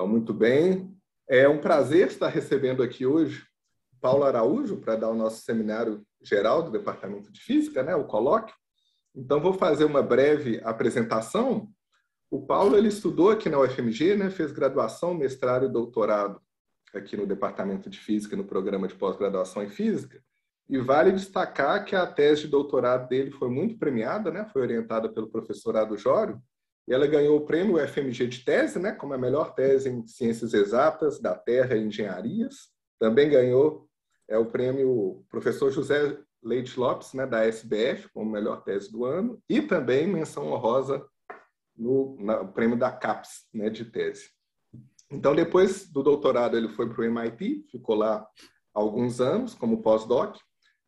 Então, muito bem. É um prazer estar recebendo aqui hoje Paulo Araújo para dar o nosso seminário geral do Departamento de Física, né, o colóquio. Então, vou fazer uma breve apresentação. O Paulo ele estudou aqui na UFMG, né, fez graduação, mestrado e doutorado aqui no Departamento de Física, no programa de pós-graduação em Física. E vale destacar que a tese de doutorado dele foi muito premiada, né? foi orientada pelo professor Ado Jório, e ela ganhou o prêmio FMG de tese, né, como é a melhor tese em ciências exatas da Terra e engenharias. Também ganhou é o prêmio professor José Leite Lopes, né, da SBF, como melhor tese do ano, e também menção honrosa no, na, prêmio da CAPES, né, de tese. Então, depois do doutorado, ele foi para o MIT, ficou lá alguns anos como pós-doc,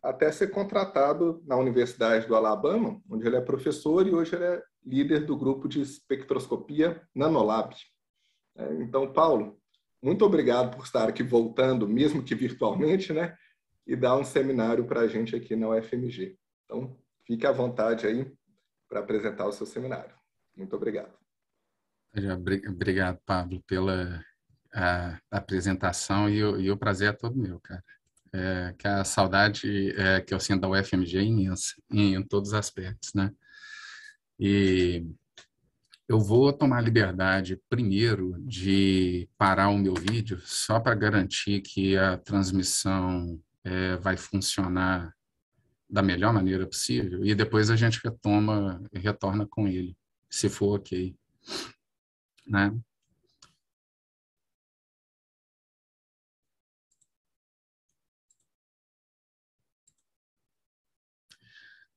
até ser contratado na Universidade do Alabama, onde ele é professor e hoje ele é líder do grupo de espectroscopia Nanolab. É, então, Paulo, muito obrigado por estar aqui voltando, mesmo que virtualmente, né? E dar um seminário para a gente aqui na UFMG. Então, fique à vontade aí para apresentar o seu seminário. Muito obrigado. Obrigado, Pablo, pela a, apresentação e o, e o, prazer é todo meu, cara. É, que a saudade é, que eu sinto da UFMG é imensa, em, em todos os aspectos, né? E eu vou tomar liberdade primeiro de parar o meu vídeo só para garantir que a transmissão é, vai funcionar da melhor maneira possível e depois a gente retoma, retorna com ele, se for ok. Né?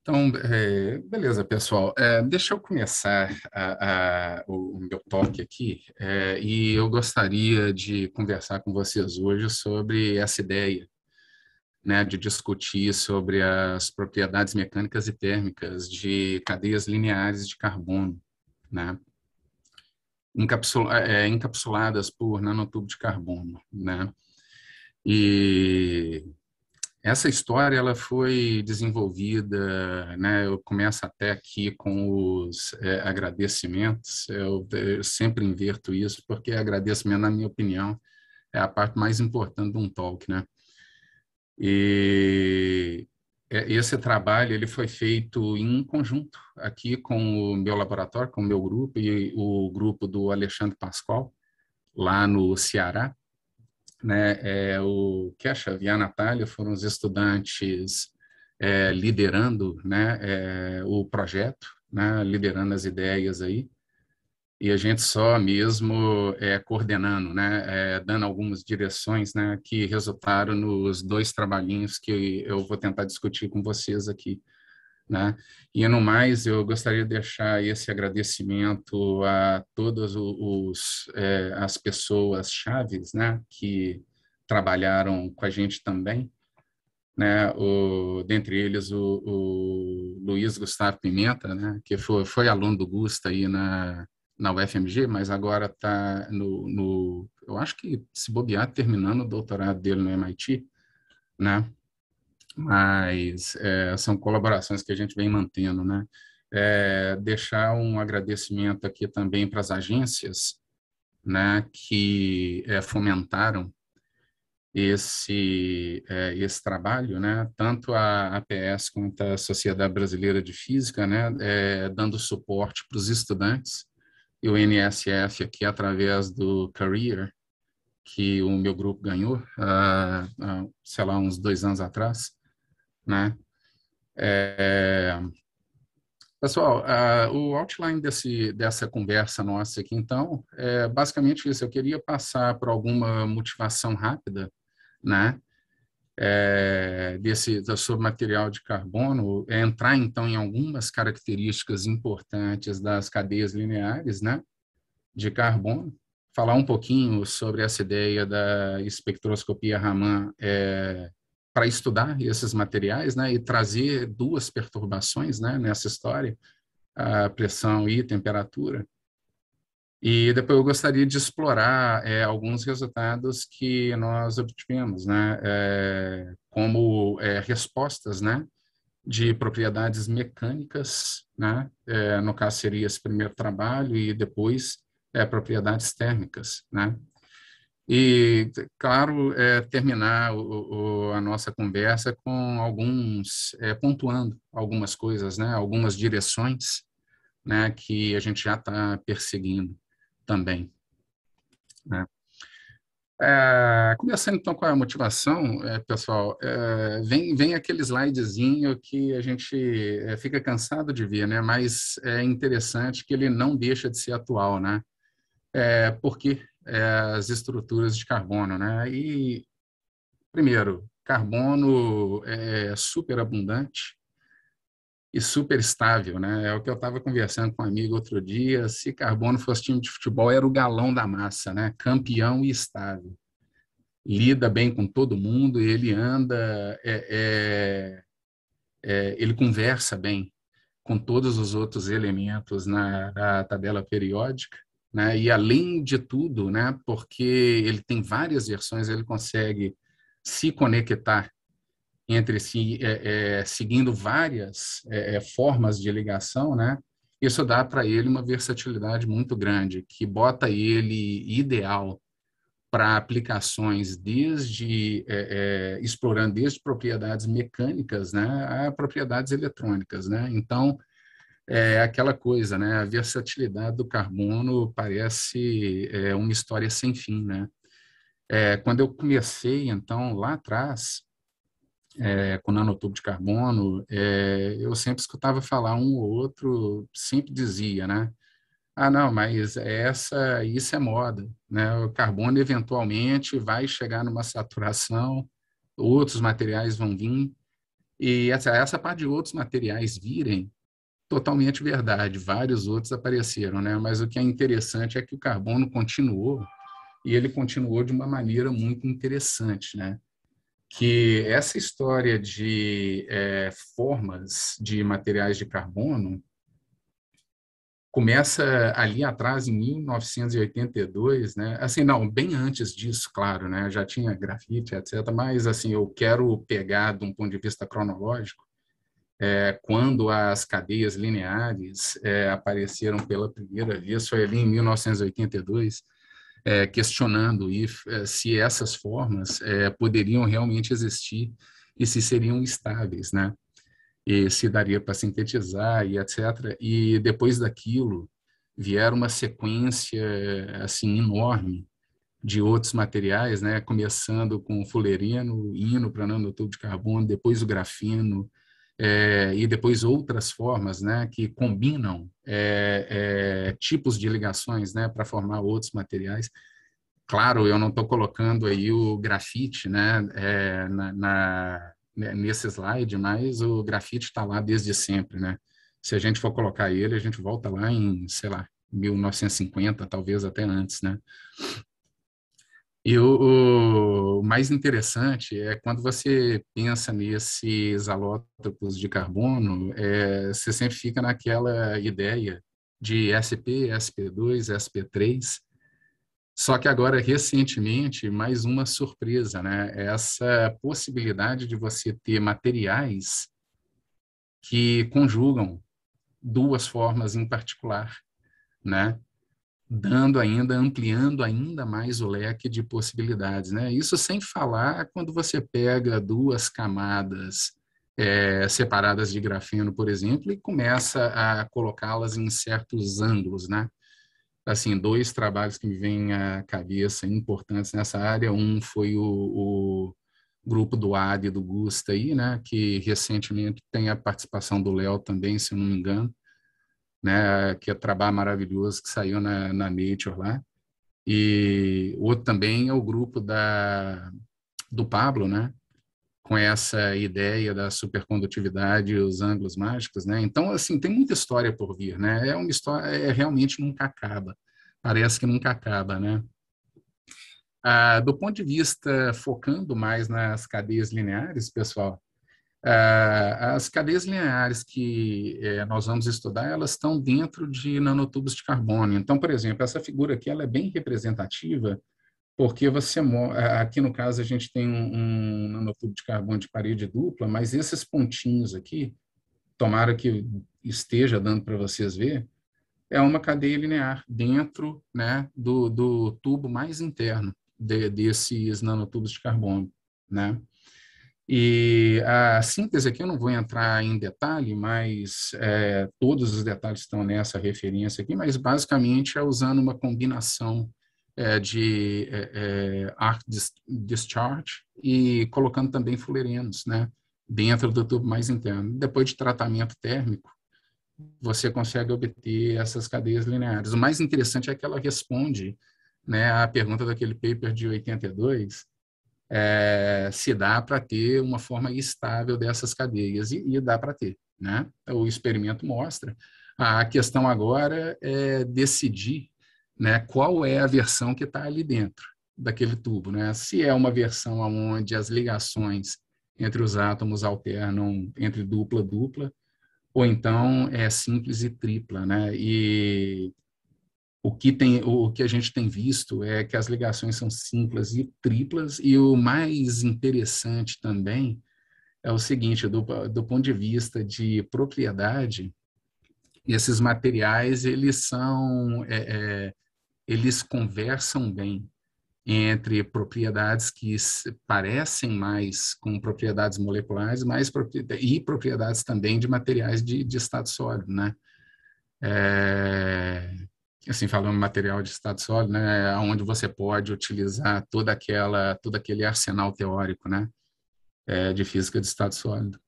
Então, é, beleza, pessoal. É, deixa eu começar a, a, o, o, meu toque aqui, é, e eu gostaria de conversar com vocês hoje sobre essa ideia né, de discutir sobre as propriedades mecânicas e térmicas de cadeias lineares de carbono, né, encapsula, é, encapsuladas por nanotubo de carbono. Né, e essa história ela foi desenvolvida, né? Eu começo até aqui com os é, agradecimentos. Eu, eu, é, sempre inverto isso porque agradecimento, na minha opinião, é a parte mais importante de um talk, né? E é, esse trabalho ele foi feito em conjunto aqui com o meu laboratório, com o meu grupo e o grupo do Alexandre Pascoal lá no Ceará. Né? É, o Keshav e a Natália foram os estudantes é, liderando né, é, o projeto, né, liderando as ideias aí, e a gente só mesmo é, coordenando, né, é, dando algumas direções né, que resultaram nos dois trabalhinhos que eu vou tentar discutir com vocês aqui né? E no mais, eu gostaria de deixar esse agradecimento a todas os, é, as pessoas chaves né, que trabalharam com a gente também, né, o, dentre eles o, o, Luiz Gustavo Pimenta, né, que foi, foi aluno do Gusta aí na, na UFMG, mas agora está no, no, eu acho que se bobear, terminando o doutorado dele no MIT, né, mas é, são colaborações que a gente vem mantendo, né? É, deixar um agradecimento aqui também para as agências, né, que é, fomentaram esse é, esse trabalho, né? Tanto a APS quanto a Sociedade Brasileira de Física, né, é, dando suporte para os estudantes e o NSF aqui através do Career que o meu grupo ganhou, uh, uh, sei lá, uns dois anos atrás, né? É... Pessoal, o outline desse, dessa conversa nossa aqui, então, é basicamente isso. Eu queria passar por alguma motivação rápida, né? É, desse sobre material de carbono, é entrar então em algumas características importantes das cadeias lineares, né? De carbono, falar um pouquinho sobre essa ideia da espectroscopia Raman é, para estudar esses materiais, né, e trazer duas perturbações, né, nessa história, a pressão e temperatura. E depois eu gostaria de explorar é, alguns resultados que nós obtivemos, né, é, como é, respostas, né, de propriedades mecânicas, né, é, no caso seria esse primeiro trabalho e depois é, propriedades térmicas, né, e, claro, é, terminar o, o, a nossa conversa com alguns, é, pontuando algumas coisas, né, algumas direções né, que a gente já está perseguindo também. Né. É, começando então com a motivação, é, pessoal, é, vem, vem aquele slidezinho que a gente é, fica cansado de ver, né, mas é interessante que ele não deixa de ser atual, né? É, por quê? é, as estruturas de carbono, né? E primeiro, carbono é super abundante e super estável, né? É o que eu estava conversando com um amigo outro dia. Se carbono fosse time de futebol, era o galão da massa, né? Campeão e estável. Lida bem com todo mundo, ele anda, é, é, é, ele conversa bem com todos os outros elementos na, na tabela periódica né? E além de tudo, né, porque ele tem várias versões, ele consegue se conectar entre si, é, é, seguindo várias é, é formas de ligação, né? Isso dá para ele uma versatilidade muito grande, que bota ele ideal para aplicações desde é, é, explorando desde propriedades mecânicas, né, a propriedades eletrônicas, né? Então, é aquela coisa, né? A versatilidade do carbono parece é, uma história sem fim, né? É, quando eu comecei, então, lá atrás, é, com nanotubo de carbono, é, eu sempre escutava falar um ou outro, sempre dizia, né? Ah, não, mas é essa, isso é moda, né? O carbono eventualmente vai chegar numa saturação, outros materiais vão vir, e essa, essa parte de outros materiais virem totalmente verdade. Vários outros apareceram, né? Mas o que é interessante é que o carbono continuou e ele continuou de uma maneira muito interessante, né? Que essa história de é, formas de materiais de carbono começa ali atrás em 1982, né? Assim, não, bem antes disso, claro, né? Já tinha grafite, etc. Mas assim, eu quero pegar de um ponto de vista cronológico é, quando as cadeias lineares é, apareceram pela primeira vez, foi ali em 1982, é, questionando if, é, se essas formas é, poderiam realmente existir e se seriam estáveis, né? E se daria para sintetizar e etc. E depois daquilo vieram uma sequência é, assim enorme de outros materiais, né? Começando com o fulerino, hino para nanotubo de carbono, depois o grafeno, é, e depois outras formas né, que combinam é, é, tipos de ligações né, para formar outros materiais. Claro, eu não estou colocando aí o grafite né, é, na, na, né, nesse slide, mas o grafite está lá desde sempre. Né? Se a gente for colocar ele, a gente volta lá em, sei lá, 1950, talvez até antes. Né? E o, o, mais interessante é quando você pensa nesses alótropos de carbono, é, você sempre fica naquela ideia de SP, SP2, SP3. Só que agora, recentemente, mais uma surpresa, né? Essa possibilidade de você ter materiais que conjugam duas formas em particular, né? dando ainda, ampliando ainda mais o leque de possibilidades. Né? Isso sem falar quando você pega duas camadas é, separadas de grafeno, por exemplo, e começa a colocá-las em certos ângulos. Né? Assim, dois trabalhos que me vêm à cabeça importantes nessa área. Um foi o, o grupo do Adi e do Gusta aí, né? que recentemente tem a participação do Léo também, se eu não me engano, né, que é um trabalho maravilhoso que saiu na, na Nature lá. E outro também é o grupo da, do Pablo, né, com essa ideia da supercondutividade e os ângulos mágicos, né? Então, assim, tem muita história por vir, né? É uma história, é, é, realmente nunca acaba. Parece que nunca acaba, né? Ah, do ponto de vista, focando mais nas cadeias lineares, pessoal, ah, as cadeias lineares que eh, nós vamos estudar, elas estão dentro de nanotubos de carbono. Então, por exemplo, essa figura aqui ela é bem representativa, porque você aqui no caso a gente tem um, um nanotubo de carbono de parede dupla, mas esses pontinhos aqui, tomara que esteja dando para vocês ver, é uma cadeia linear dentro né, do, do tubo mais interno de, desses nanotubos de carbono, né? E a síntese aqui eu não vou entrar em detalhe, mas é, todos os detalhes estão nessa referência aqui, mas basicamente é usando uma combinação é, de é, arc discharge e colocando também fullerenos, né? Dentro do tubo mais interno. Depois de tratamento térmico, você consegue obter essas cadeias lineares. O mais interessante é que ela responde né, à pergunta daquele paper de 82, é, se dá para ter uma forma estável dessas cadeias, e, e dá para ter. Né? O experimento mostra. A questão agora é decidir né, qual é a versão que está ali dentro daquele tubo. Né? Se é uma versão onde as ligações entre os átomos alternam entre dupla-dupla, ou então é simples e tripla. Né? E o que, tem, o que a gente tem visto é que as ligações são simples e triplas, e o mais interessante também é o seguinte: do, do ponto de vista de propriedade, esses materiais eles são é, é, eles conversam bem entre propriedades que parecem mais com propriedades moleculares, propriedade e propriedades também de materiais de, de estado sólido, né? É, assim falando material de estado sólido, né, onde você pode utilizar toda aquela, todo aquele arsenal teórico, né, é, de física de estado sólido.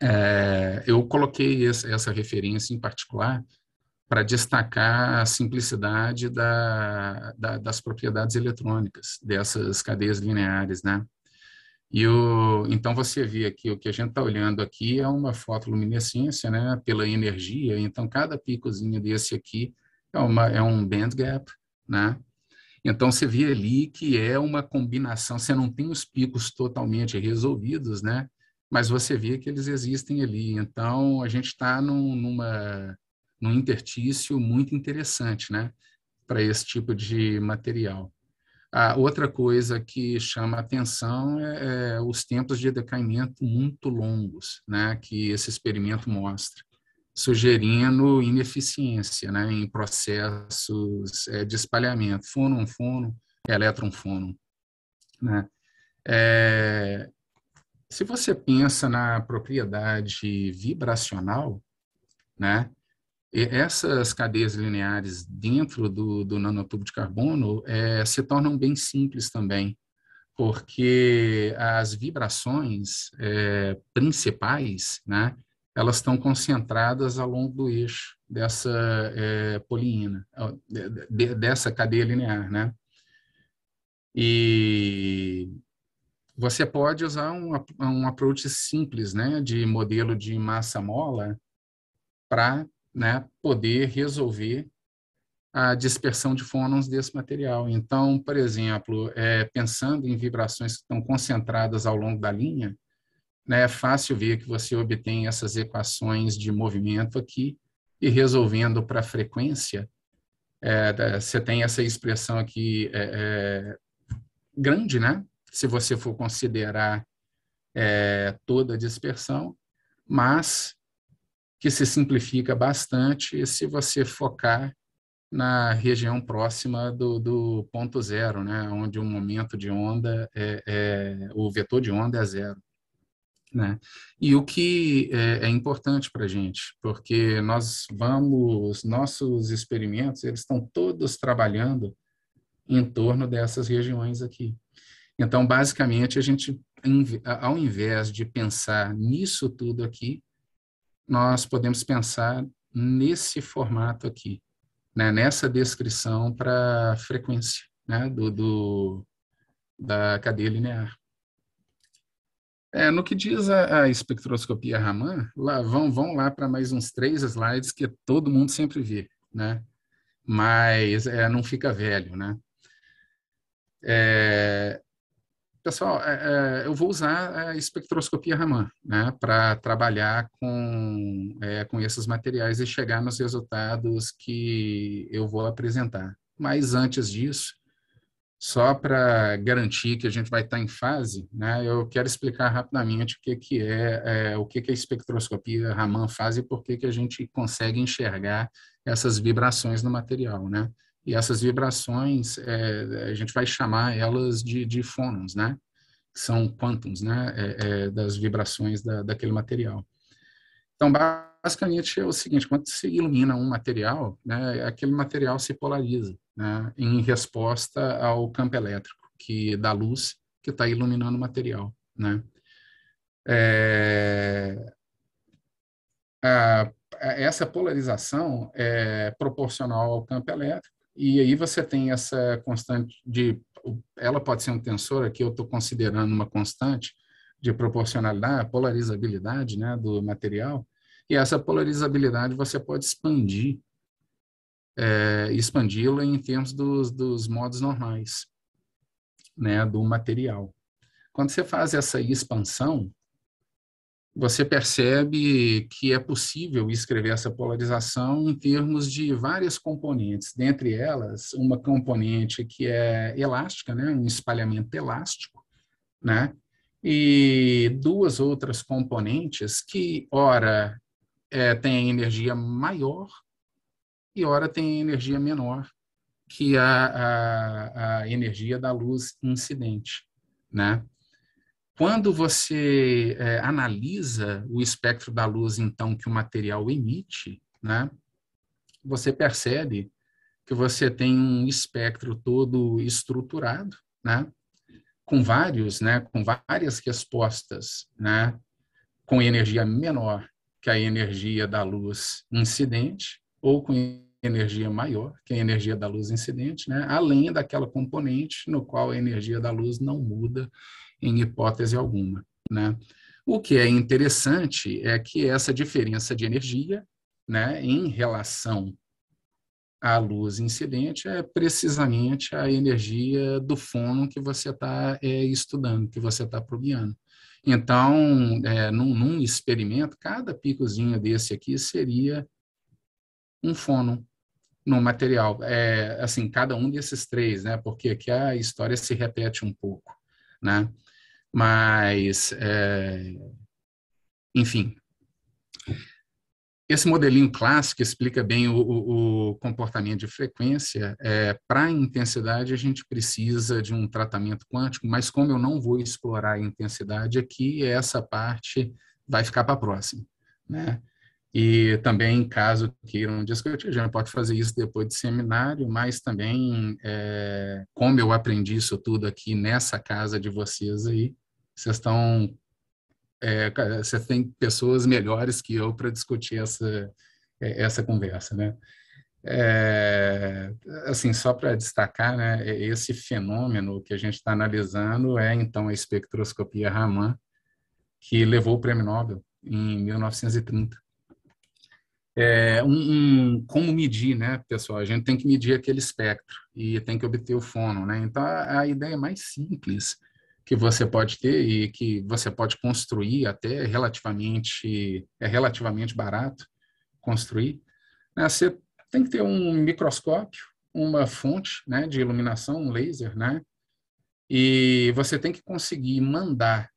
É, eu coloquei essa, essa referência em particular para destacar a simplicidade da, da, das propriedades eletrônicas dessas cadeias lineares, né? E o, então você vê aqui, o que a gente está olhando aqui é uma fotoluminescência, né, pela energia, então cada picozinho desse aqui é, uma, é um band gap, né? Então você vê ali que é uma combinação, você não tem os picos totalmente resolvidos, né? Mas você vê que eles existem ali. Então a gente está num, numa num intertício muito interessante, né? Para esse tipo de material. A outra coisa que chama atenção é, é, os tempos de decaimento muito longos, né? Que esse experimento mostra sugerindo ineficiência né, em processos é, de espalhamento, fono-fono, elétron-fono. Né? É, se você pensa na propriedade vibracional, né, essas cadeias lineares dentro do, do nanotubo de carbono é, se tornam bem simples também, porque as vibrações é, principais, né, elas estão concentradas ao longo do eixo dessa é, de, dessa cadeia linear, né? E você pode usar um, um approach simples, né, de modelo de massa-mola para né, poder resolver a dispersão de fônons desse material. Então, por exemplo, é, pensando em vibrações que estão concentradas ao longo da linha, né, é fácil ver que você obtém essas equações de movimento aqui e resolvendo para a frequência, é, você tem essa expressão aqui é, é, grande, né? Se você for considerar é, toda a dispersão, mas que se simplifica bastante se você focar na região próxima do, do ponto zero, né? Onde o momento de onda é, é o vetor de onda é zero. Né? E o que é, é importante para a gente, porque nós vamos, nossos experimentos, eles estão todos trabalhando em torno dessas regiões aqui. Então, basicamente, a gente, ao invés de pensar nisso tudo aqui, nós podemos pensar nesse formato aqui, né? nessa descrição para frequência né? do, do, da cadeia linear. É, no que diz a, a espectroscopia Raman, lá, vão, vão lá para mais uns três slides que todo mundo sempre vê, né? Mas é, não fica velho, né? É, pessoal, é, é eu vou usar a espectroscopia Raman né, para trabalhar com, é, com esses materiais e chegar nos resultados que eu vou apresentar. Mas antes disso, só para garantir que a gente vai estar tá em fase, né, eu quero explicar rapidamente o que, que é, é o que, que é espectroscopia Raman faz e por que, que a gente consegue enxergar essas vibrações no material, né? E essas vibrações, é, a gente vai chamar elas de, de fônons, né? Que são quântums, né? É, é, das vibrações da, daquele material. Então, basicamente é o seguinte, quando se ilumina um material, né, aquele material se polariza né, em resposta ao campo elétrico que da luz que está iluminando o material, né? É, a, essa polarização é proporcional ao campo elétrico e aí você tem essa constante de ela pode ser um tensor aqui eu estou considerando uma constante de proporcionalidade polarizabilidade né do material e essa polarizabilidade você pode expandir é, expandi-lo em termos dos, dos modos normais, né, do material. Quando você faz essa expansão, você percebe que é possível escrever essa polarização em termos de várias componentes, dentre elas uma componente que é elástica, né, um espalhamento elástico, né, e duas outras componentes que, ora, é, têm energia maior e hora tem energia menor, que a, a, a energia da luz incidente. Né? Quando você é, analisa o espectro da luz, então, que o material emite, né, você percebe que você tem um espectro todo estruturado, né, com vários, né, com várias respostas, né, com energia menor que a energia da luz incidente, ou com energia maior, que é a energia da luz incidente, né? além daquela componente no qual a energia da luz não muda em hipótese alguma. Né? O que é interessante é que essa diferença de energia né, em relação à luz incidente é precisamente a energia do fono que você está é, eh, estudando, que você está probiando. Então, é, num, num experimento, cada picozinho desse aqui seria um fono no material. É, assim, cada um desses três, né? Porque aqui a história se repete um pouco, né? Mas, é, enfim. Esse modelinho clássico explica bem o, o, o comportamento de frequência. É, Para a intensidade, a gente precisa de um tratamento quântico, mas como eu não vou explorar a intensidade aqui, essa parte vai ficar para a próxima. Né? E também, caso queiram discutir, a gente pode fazer isso depois de seminário, mas também, é, como eu aprendi isso tudo aqui nessa casa de vocês aí, vocês estão. É, vocês têm pessoas melhores que eu para discutir essa, é, essa conversa, né? É, assim, só para destacar, né, é, esse fenômeno que a gente está analisando é, então, a espectroscopia Raman, que levou o prêmio Nobel em 1930 é, um, um, como medir, né, pessoal? A gente tem que medir aquele espectro e tem que obter o fono, né? Então, a, a ideia mais simples que você pode ter e que você pode construir até relativamente, é relativamente barato construir, né? Você tem que ter um microscópio, uma fonte, né, de iluminação, um laser, né? E você tem que conseguir mandar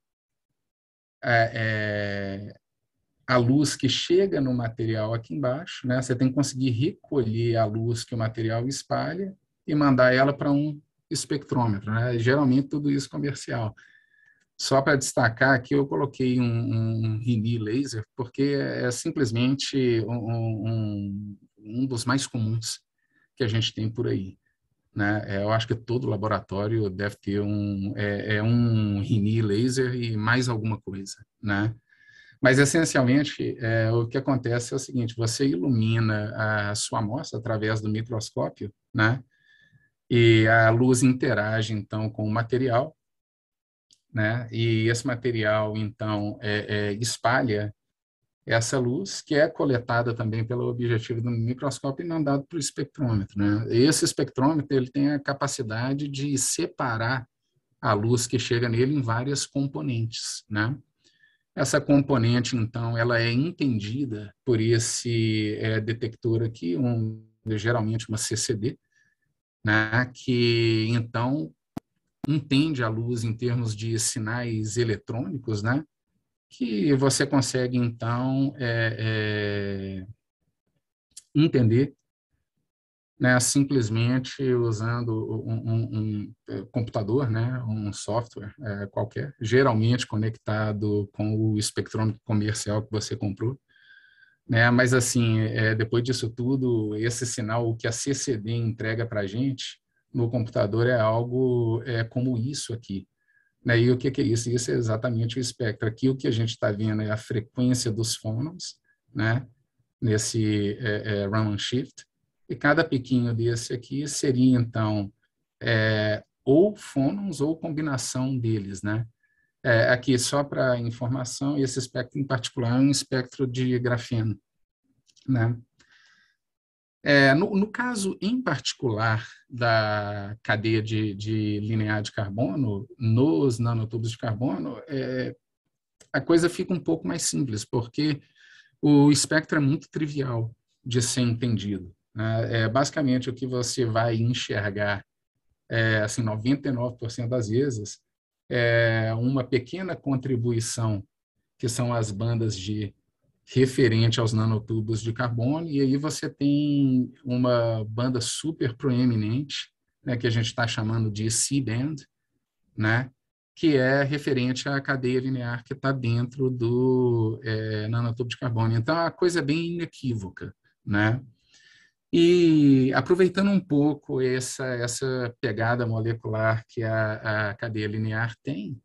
é, é, a luz que chega no material aqui embaixo, né? Você tem que conseguir recolher a luz que o material espalha e mandar ela para um espectrômetro, né? Geralmente tudo isso comercial. Só para destacar aqui, eu coloquei um, um RINI laser porque é simplesmente um, um, um dos mais comuns que a gente tem por aí. Né? É, eu acho que todo laboratório deve ter um é, é um RINI laser e mais alguma coisa, né? Mas, essencialmente, é, o que acontece é o seguinte: você ilumina a sua amostra através do microscópio, né? E a luz interage, então, com o material, né? E esse material, então, é, é, espalha essa luz, que é coletada também pelo objetivo do microscópio e mandado para o espectrômetro, né? esse espectrômetro, ele tem a capacidade de separar a luz que chega nele em várias componentes, né? Essa componente, então, ela é entendida por esse é, detector aqui, um, geralmente uma CCD, né, que então entende a luz em termos de sinais eletrônicos, né, que você consegue então é, é, entender né, simplesmente usando um, um, um, eh, computador, né, um software é, qualquer, geralmente conectado com o espectrômetro comercial que você comprou. Né, mas, assim, é, depois disso tudo, esse sinal que a CCD entrega para a gente no computador é algo é, como isso aqui. Né? E o que, que é isso? Isso é exatamente o espectro. Aqui o que a gente está vendo é a frequência dos fônons, né? nesse é, é, Raman Shift, e cada piquinho desse aqui seria, então, é, ou fônons ou combinação deles, né? É, aqui, só para informação, esse espectro em particular é um espectro de grafeno, né? É, no, no, caso em particular da cadeia de, de, linear de carbono, nos nanotubos de carbono, é, a coisa fica um pouco mais simples, porque o espectro é muito trivial de ser entendido. Né? É basicamente o que você vai enxergar, é, assim, 99% das vezes, é uma pequena contribuição que são as bandas de referente aos nanotubos de carbono, e aí você tem uma banda super proeminente, né, que a gente está chamando de C-band, né, que é referente à cadeia linear que está dentro do é, nanotubo de carbono. Então, é a coisa é bem inequívoca, né? E aproveitando um pouco essa, essa pegada molecular que a, a cadeia linear tem,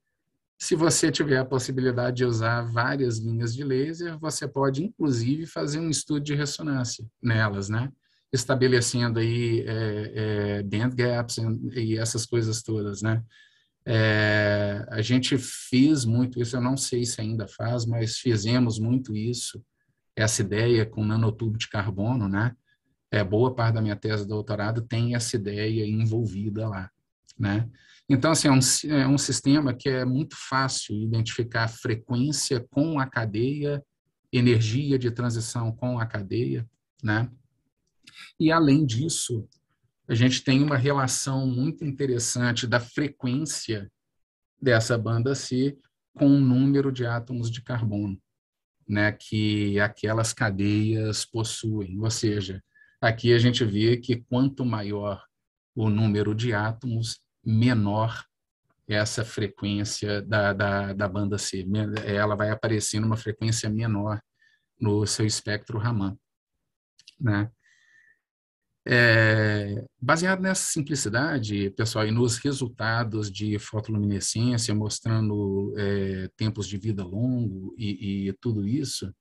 se você tiver a possibilidade de usar várias linhas de laser, você pode inclusive fazer um estudo de ressonância nelas, né? Estabelecendo aí é, é, band gaps e essas coisas todas, né? É, a gente fez muito isso, eu não sei se ainda faz, mas fizemos muito isso, essa ideia com nanotubo de carbono, né? é, boa parte da minha tese de doutorado tem essa ideia envolvida lá, né? Então, assim, é um, é um sistema que é muito fácil identificar a frequência com a cadeia, energia de transição com a cadeia, né? E, além disso, a gente tem uma relação muito interessante da frequência dessa banda C com o número de átomos de carbono, né, que aquelas cadeias possuem. Ou seja, Aqui a gente vê que quanto maior o número de átomos, menor essa frequência da, da, da banda C. Ela vai aparecendo uma frequência menor no seu espectro Raman. Né? É, baseado nessa simplicidade, pessoal, e nos resultados de fotoluminescência, mostrando é, tempos de vida longo e, e tudo isso,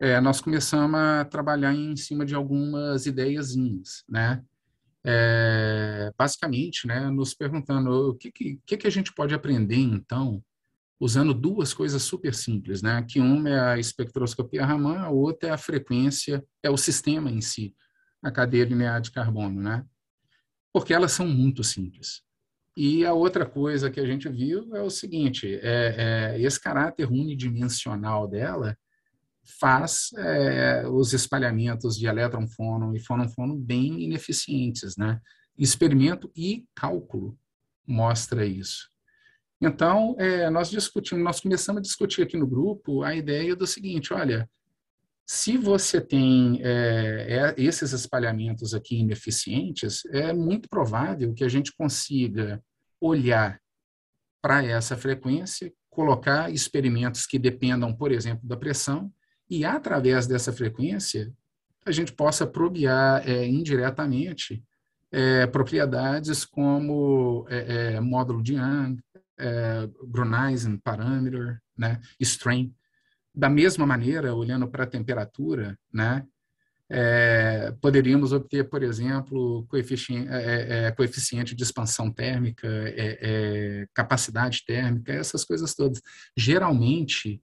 é, nós começamos a trabalhar em cima de algumas ideiazinhas, né? É, basicamente, né, nos perguntando o que, que, que a gente pode aprender, então, usando duas coisas super simples, né? Que uma é a espectroscopia Raman, a outra é a frequência, é o sistema em si, a cadeia linear de carbono, né? Porque elas são muito simples. E a outra coisa que a gente viu é o seguinte: é, é, esse caráter unidimensional dela faz é, os espalhamentos de elétron fono e fônon fono bem ineficientes, né? Experimento e cálculo mostra isso. Então, é, nós discutimos, nós começamos a discutir aqui no grupo a ideia do seguinte, olha, se você tem é, esses espalhamentos aqui ineficientes, é muito provável que a gente consiga olhar para essa frequência, colocar experimentos que dependam, por exemplo, da pressão, e através dessa frequência a gente possa probiar é, indiretamente é, propriedades como é, é módulo de Young, é, Grunheisen parameter, né, strain. Da mesma maneira, olhando para a temperatura, né, é, poderíamos obter, por exemplo, coeficiente, é, coeficiente de expansão térmica, capacidade térmica, essas coisas todas. Geralmente,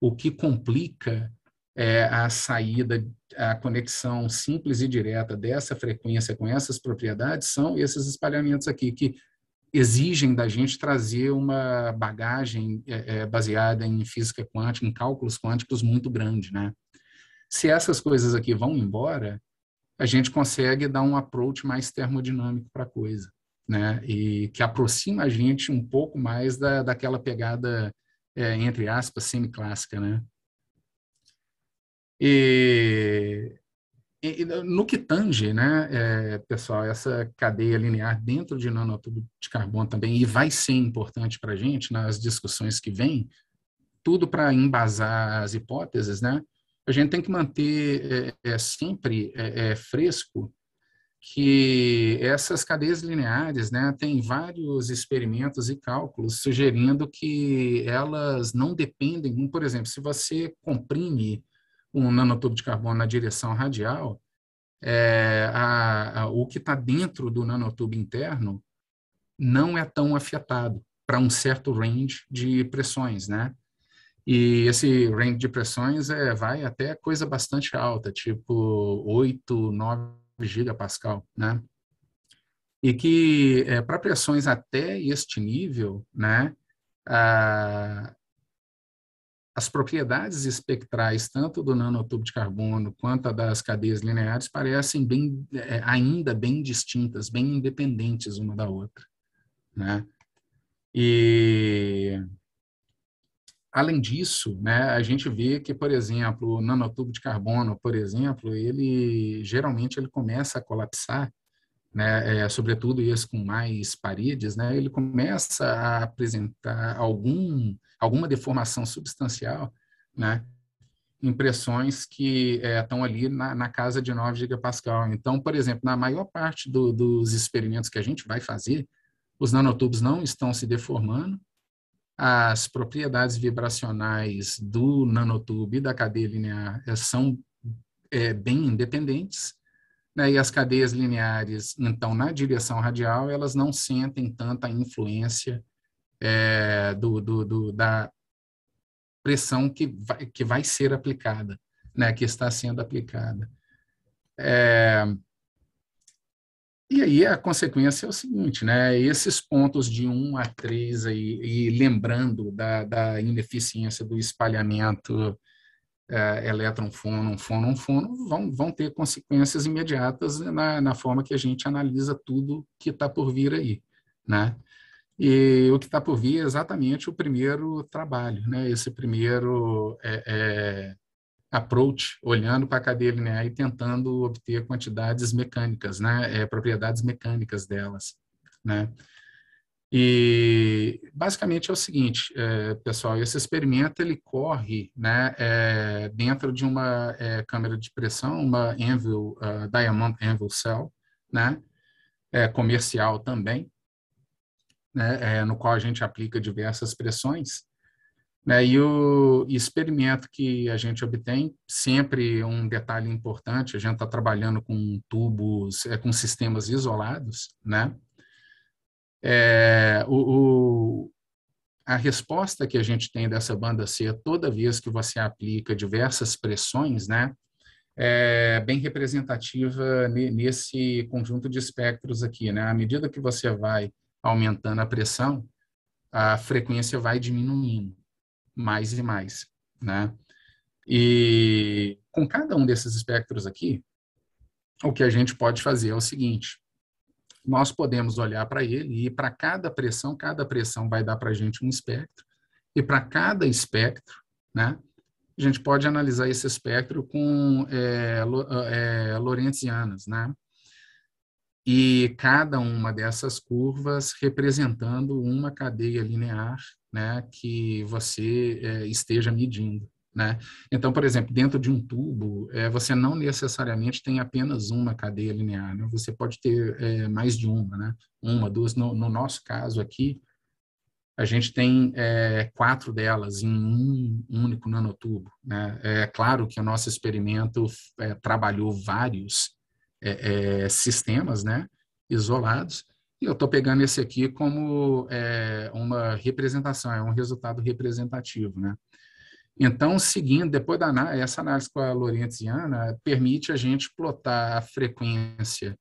o que complica é, a saída, a conexão simples e direta dessa frequência com essas propriedades são esses espalhamentos aqui, que exigem da gente trazer uma bagagem é, é baseada em física quântica, em cálculos quânticos muito grande, né? Se essas coisas aqui vão embora, a gente consegue dar um approach mais termodinâmico para a coisa, né? E que aproxima a gente um pouco mais da, daquela pegada, é, entre aspas, semiclássica, né? E, e, no que tange, né, é, pessoal, essa cadeia linear dentro de nanotubo de carbono também, e vai ser importante para a gente nas discussões que vêm, tudo para embasar as hipóteses, né? A gente tem que manter é, é sempre é, é fresco que essas cadeias lineares, né, tem vários experimentos e cálculos sugerindo que elas não dependem, por exemplo, se você comprime um nanotubo de carbono na direção radial, é, a, a, o que está dentro do nanotubo interno não é tão afetado para um certo range de pressões, né? E esse range de pressões é, vai até coisa bastante alta, tipo 8, 9 gigapascal, né? E que é, para pressões até este nível, né, a, ah, as propriedades espectrais, tanto do nanotubo de carbono quanto das cadeias lineares, parecem bem, é, ainda bem distintas, bem independentes uma da outra. Né? E, além disso, né, a gente vê que, por exemplo, o nanotubo de carbono, por exemplo, ele geralmente ele começa a colapsar né, é, sobretudo esse com mais paredes, né, ele começa a apresentar algum alguma deformação substancial, né, impressões que eh, estão é, ali na, na, casa de 9 gigapascal. Então, por exemplo, na maior parte do, dos experimentos que a gente vai fazer, os nanotubos não estão se deformando, as propriedades vibracionais do nanotubo e da cadeia linear eh, são é, bem independentes, né? e as cadeias lineares, então, na direção radial, elas não sentem tanta influência é, do, do, do, da pressão que vai, que vai ser aplicada, né, que está sendo aplicada. É, e aí a consequência é o seguinte, né? Esses pontos de 1 a 3 aí, e lembrando da, da ineficiência do espalhamento é, elétron, fono, fono, fono, vão, vão ter consequências imediatas na, na forma que a gente analisa tudo que está por vir aí, né? E o que está por vir é exatamente o primeiro trabalho, né? esse primeiro é, é, approach, olhando para a cadeia linear e tentando obter quantidades mecânicas, né? É, propriedades mecânicas delas. Né? E basicamente é o seguinte, é, pessoal, esse experimento ele corre né, é, dentro de uma é, câmera de pressão, uma Anvil, uh, Diamond Anvil Cell, né, é, comercial também, né, é, no qual a gente aplica diversas pressões. Né, e o experimento que a gente obtém, sempre um detalhe importante, a gente está trabalhando com tubos, é, com sistemas isolados, né? É, o, o, a resposta que a gente tem dessa banda C, toda vez que você aplica diversas pressões, né? É bem representativa nesse conjunto de espectros aqui, né? À medida que você vai aumentando a pressão, a frequência vai diminuindo mais e mais, né? E com cada um desses espectros aqui, o que a gente pode fazer é o seguinte: nós podemos olhar para ele e para cada pressão, cada pressão vai dar para a gente um espectro, e para cada espectro, né? A gente pode analisar esse espectro com é, é, lorentzianas, né? e cada uma dessas curvas representando uma cadeia linear né, que você é, esteja medindo. Né? Então, por exemplo, dentro de um tubo, é, você não necessariamente tem apenas uma cadeia linear, né? você pode ter é, mais de uma, né? uma, duas. No, no, nosso caso aqui, a gente tem quatro delas em um único nanotubo. Né? É claro que o nosso experimento trabalhou vários é, é, sistemas né, isolados, e eu estou pegando esse aqui como é, uma representação, é um resultado representativo. Né? Então, seguindo, depois da essa análise com a Lorentziana, permite a gente plotar a frequência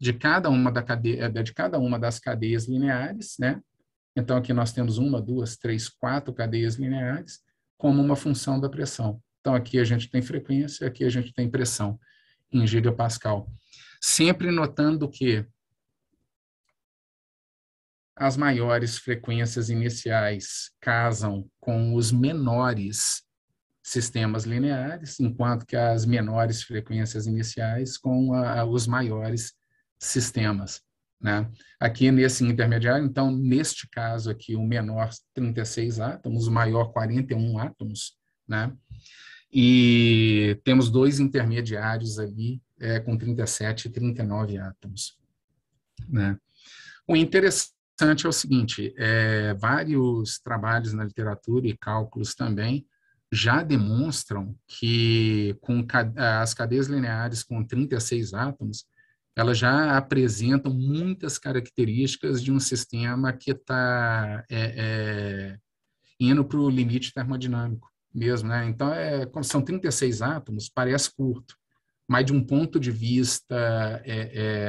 de cada uma, da cadeia, é, de cada uma das cadeias lineares, né? Então, aqui nós temos uma, duas, três, quatro cadeias lineares como uma função da pressão. Então, aqui a gente tem frequência, aqui a gente tem pressão em gigapascal. Sempre notando que as maiores frequências iniciais casam com os menores sistemas lineares, enquanto que as menores frequências iniciais com a, os maiores sistemas. Né? Aqui nesse intermediário, então, neste caso aqui, o menor 36 átomos, o maior 41 átomos. Né? e temos dois intermediários ali é, com 37 e 39 átomos. Né? O interessante é o seguinte, é, vários trabalhos na literatura e cálculos também já demonstram que com as cadeias lineares com 36 átomos, elas já apresentam muitas características de um sistema que está é, é, indo para o limite termodinâmico mesmo, né? Então, é, são 36 átomos, parece curto, mas de um ponto de vista é,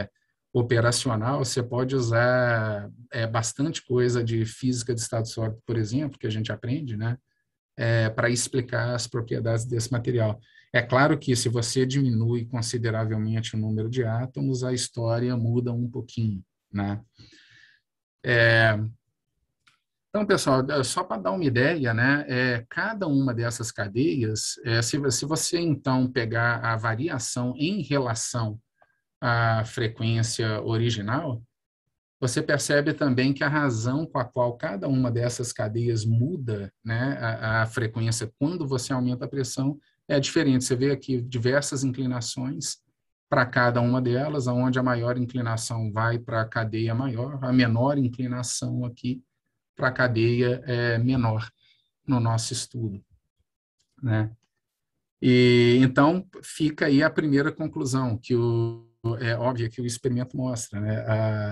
é, operacional, você pode usar é, bastante coisa de física de estado sólido, por exemplo, que a gente aprende, né? É, Para explicar as propriedades desse material. É claro que se você diminui consideravelmente o número de átomos, a história muda um pouquinho, né? É, então, pessoal, eh, só para dar uma ideia, né, é, cada uma dessas cadeias, é, se, se você então pegar a variação em relação à frequência original, você percebe também que a razão com a qual cada uma dessas cadeias muda né, a, a frequência quando você aumenta a pressão é diferente. Você vê aqui diversas inclinações para cada uma delas, onde a maior inclinação vai para a cadeia maior, a menor inclinação aqui para a cadeia é, menor no nosso estudo. Né? E, então, fica aí a primeira conclusão, que o, é óbvia que o experimento mostra. Né?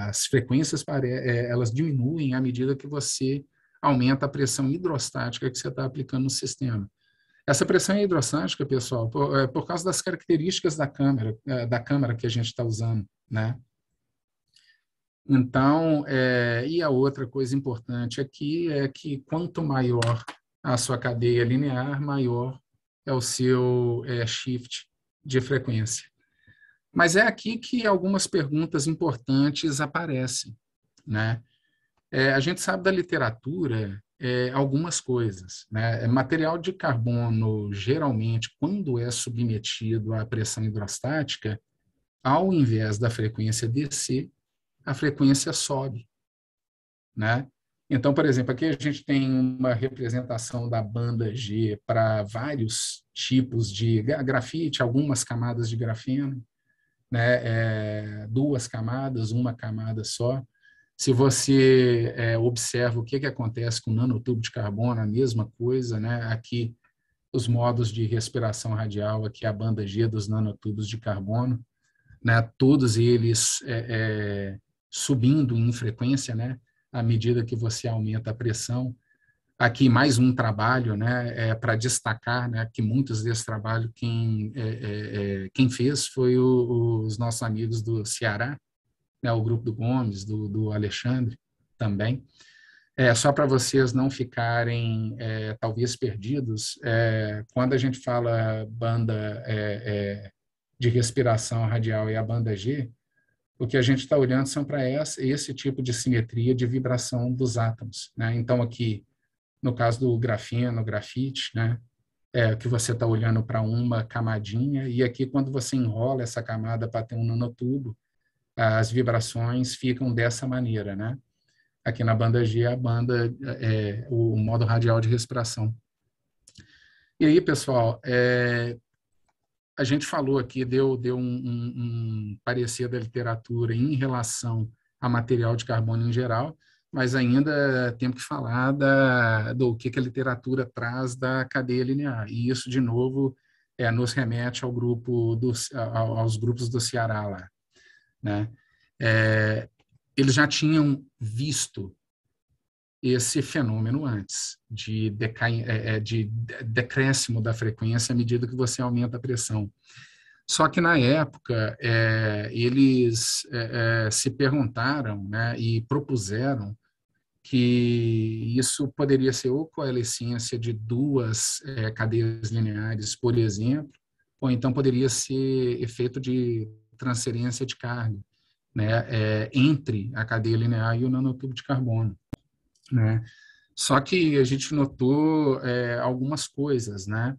As frequências é, elas diminuem à medida que você aumenta a pressão hidrostática que você está aplicando no sistema. Essa pressão hidrostática, pessoal, por, é, por causa das características da câmera, é, da câmera que a gente está usando, né? Então, é, e a outra coisa importante aqui é que quanto maior a sua cadeia linear, maior é o seu é, shift de frequência. Mas é aqui que algumas perguntas importantes aparecem, né? É, a gente sabe da literatura é, algumas coisas, né? É, material de carbono, geralmente, quando é submetido à pressão hidrostática, ao invés da frequência descer, a frequência sobe. Né? Então, por exemplo, aqui a gente tem uma representação da banda G para vários tipos de grafite, algumas camadas de grafeno, né? É, duas camadas, uma camada só. Se você é, observa o que, que acontece com o nanotubo de carbono, a mesma coisa, né? aqui os modos de respiração radial, aqui a banda G dos nanotubos de carbono, né? todos eles é, é subindo em frequência, né? À medida que você aumenta a pressão. Aqui mais um trabalho, né? É, Para destacar, né? Que muitos desse trabalho quem é, é, é, quem fez foi o, os nossos amigos do Ceará, né? O grupo do Gomes, do, do Alexandre também. É, só para vocês não ficarem é, talvez perdidos, é, quando a gente fala banda é, é, de respiração radial e a banda G, o que a gente está olhando são para esse tipo de simetria de vibração dos átomos. Né? Então, aqui, no caso do grafeno, grafite, né? é, que você está olhando para uma camadinha, e aqui, quando você enrola essa camada para ter um nanotubo, as vibrações ficam dessa maneira. Né? Aqui na banda G, a banda, é, o modo radial de respiração. E aí, pessoal, é, a gente falou aqui, deu, deu um, um, um parecer da literatura em relação a material de carbono em geral, mas ainda temos que falar da, do que, que a literatura traz da cadeia linear. E isso, de novo, é, nos remete ao grupo do, aos grupos do Ceará lá. Né? É, eles já tinham visto esse fenômeno antes, de, deca... É, é, de decréscimo da frequência à medida que você aumenta a pressão. Só que na época é, eles é, é, se perguntaram né, e propuseram que isso poderia ser ou coalescência de duas é, cadeias lineares, por exemplo, ou então poderia ser efeito de transferência de carga né, entre a cadeia linear e o nanotubo de carbono. Né? Só que a gente notou é, algumas coisas, né?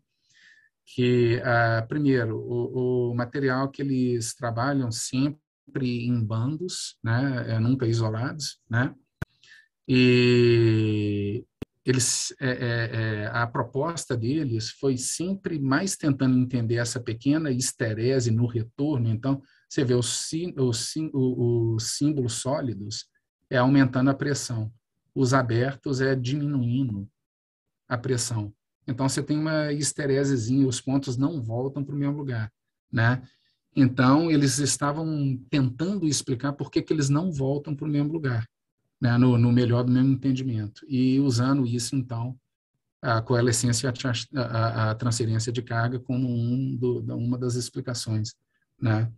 Que, ah, primeiro, o, o, material que eles trabalham sempre em bandos, né? É, nunca isolados, né? E eles, é, é, é a proposta deles foi sempre mais tentando entender essa pequena esterese no retorno. Então, você vê os, os, os símbolos sólidos é aumentando a pressão os abertos é diminuindo a pressão. Então você tem uma histeresezinha, os pontos não voltam para o mesmo lugar, né? Então eles estavam tentando explicar por que, que eles não voltam para o mesmo lugar, né? No, no, melhor do mesmo entendimento e usando isso então a coalescência e a, a, a transferência de carga como um do, uma das explicações, né?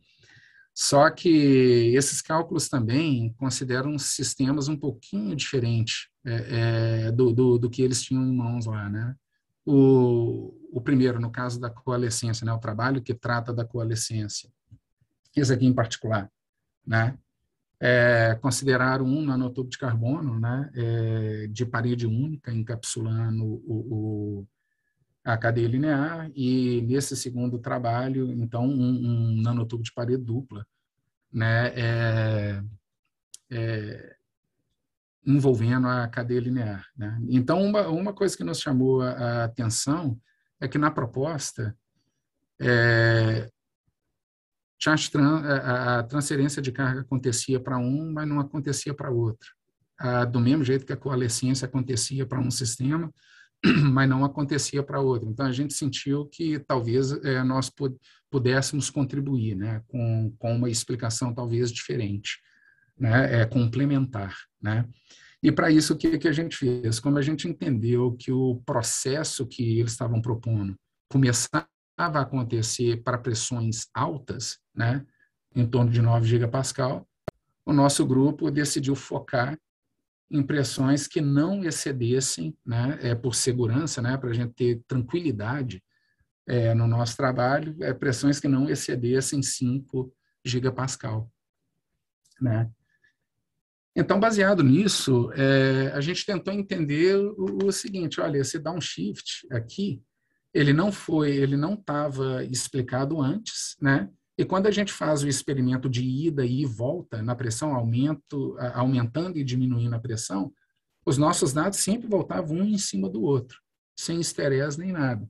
Só que esses cálculos também consideram sistemas um pouquinho diferentes é, é, do, do, do, que eles tinham em mãos lá, né? O, o primeiro, no caso da coalescência, né? O trabalho que trata da coalescência. Esse aqui em particular, né? É, consideraram um nanotubo de carbono, né, é, de parede única, encapsulando o, o, a cadeia linear, e nesse segundo trabalho, então, um, um nanotubo de parede dupla, né, é, é, envolvendo a cadeia linear. Né? Então, uma, uma coisa que nos chamou a, a atenção é que na proposta, é, a, transferência de carga acontecia para um, mas não acontecia para outro. do mesmo jeito que a coalescência acontecia para um sistema, mas não acontecia para outra. Então a gente sentiu que talvez é, nós pudéssemos contribuir, né, com, com uma explicação talvez diferente, né, é, complementar, né. E para isso o que, que a gente fez? Como a gente entendeu que o processo que eles estavam propondo começava a acontecer para pressões altas, né, em torno de 9 gigapascal, o nosso grupo decidiu focar impressões que não excedessem, né, é, por segurança, né, para a gente ter tranquilidade é, no nosso trabalho, é, pressões que não excedessem 5 gigapascal. Né? Então, baseado nisso, é, a gente tentou entender o, o, seguinte: olha, esse downshift aqui, ele não foi, ele não estava explicado antes, né? E quando a gente faz o experimento de ida e volta na pressão, aumento, aumentando e diminuindo a pressão, os nossos dados sempre voltavam um em cima do outro, sem esterés nem nada.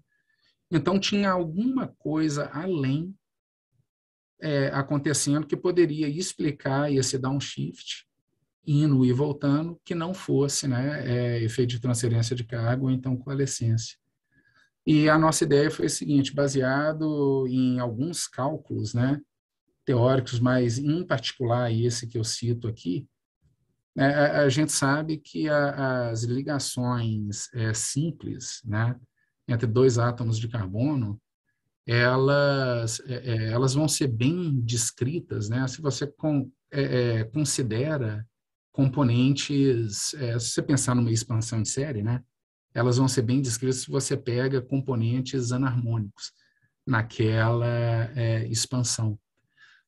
Então tinha alguma coisa além é, acontecendo que poderia explicar esse downshift, indo e voltando, que não fosse né, é, efeito de transferência de carga ou então coalescência. E a nossa ideia foi a seguinte, baseado em alguns cálculos, né, teóricos, mas em particular esse que eu cito aqui, né, a, a gente sabe que a, as ligações é, simples, né, entre dois átomos de carbono, elas, é, é elas vão ser bem descritas, né, se você com, é, é considera componentes, é, se você pensar numa expansão em série, né, elas vão ser bem descritas se você pega componentes anarmônicos naquela é, expansão.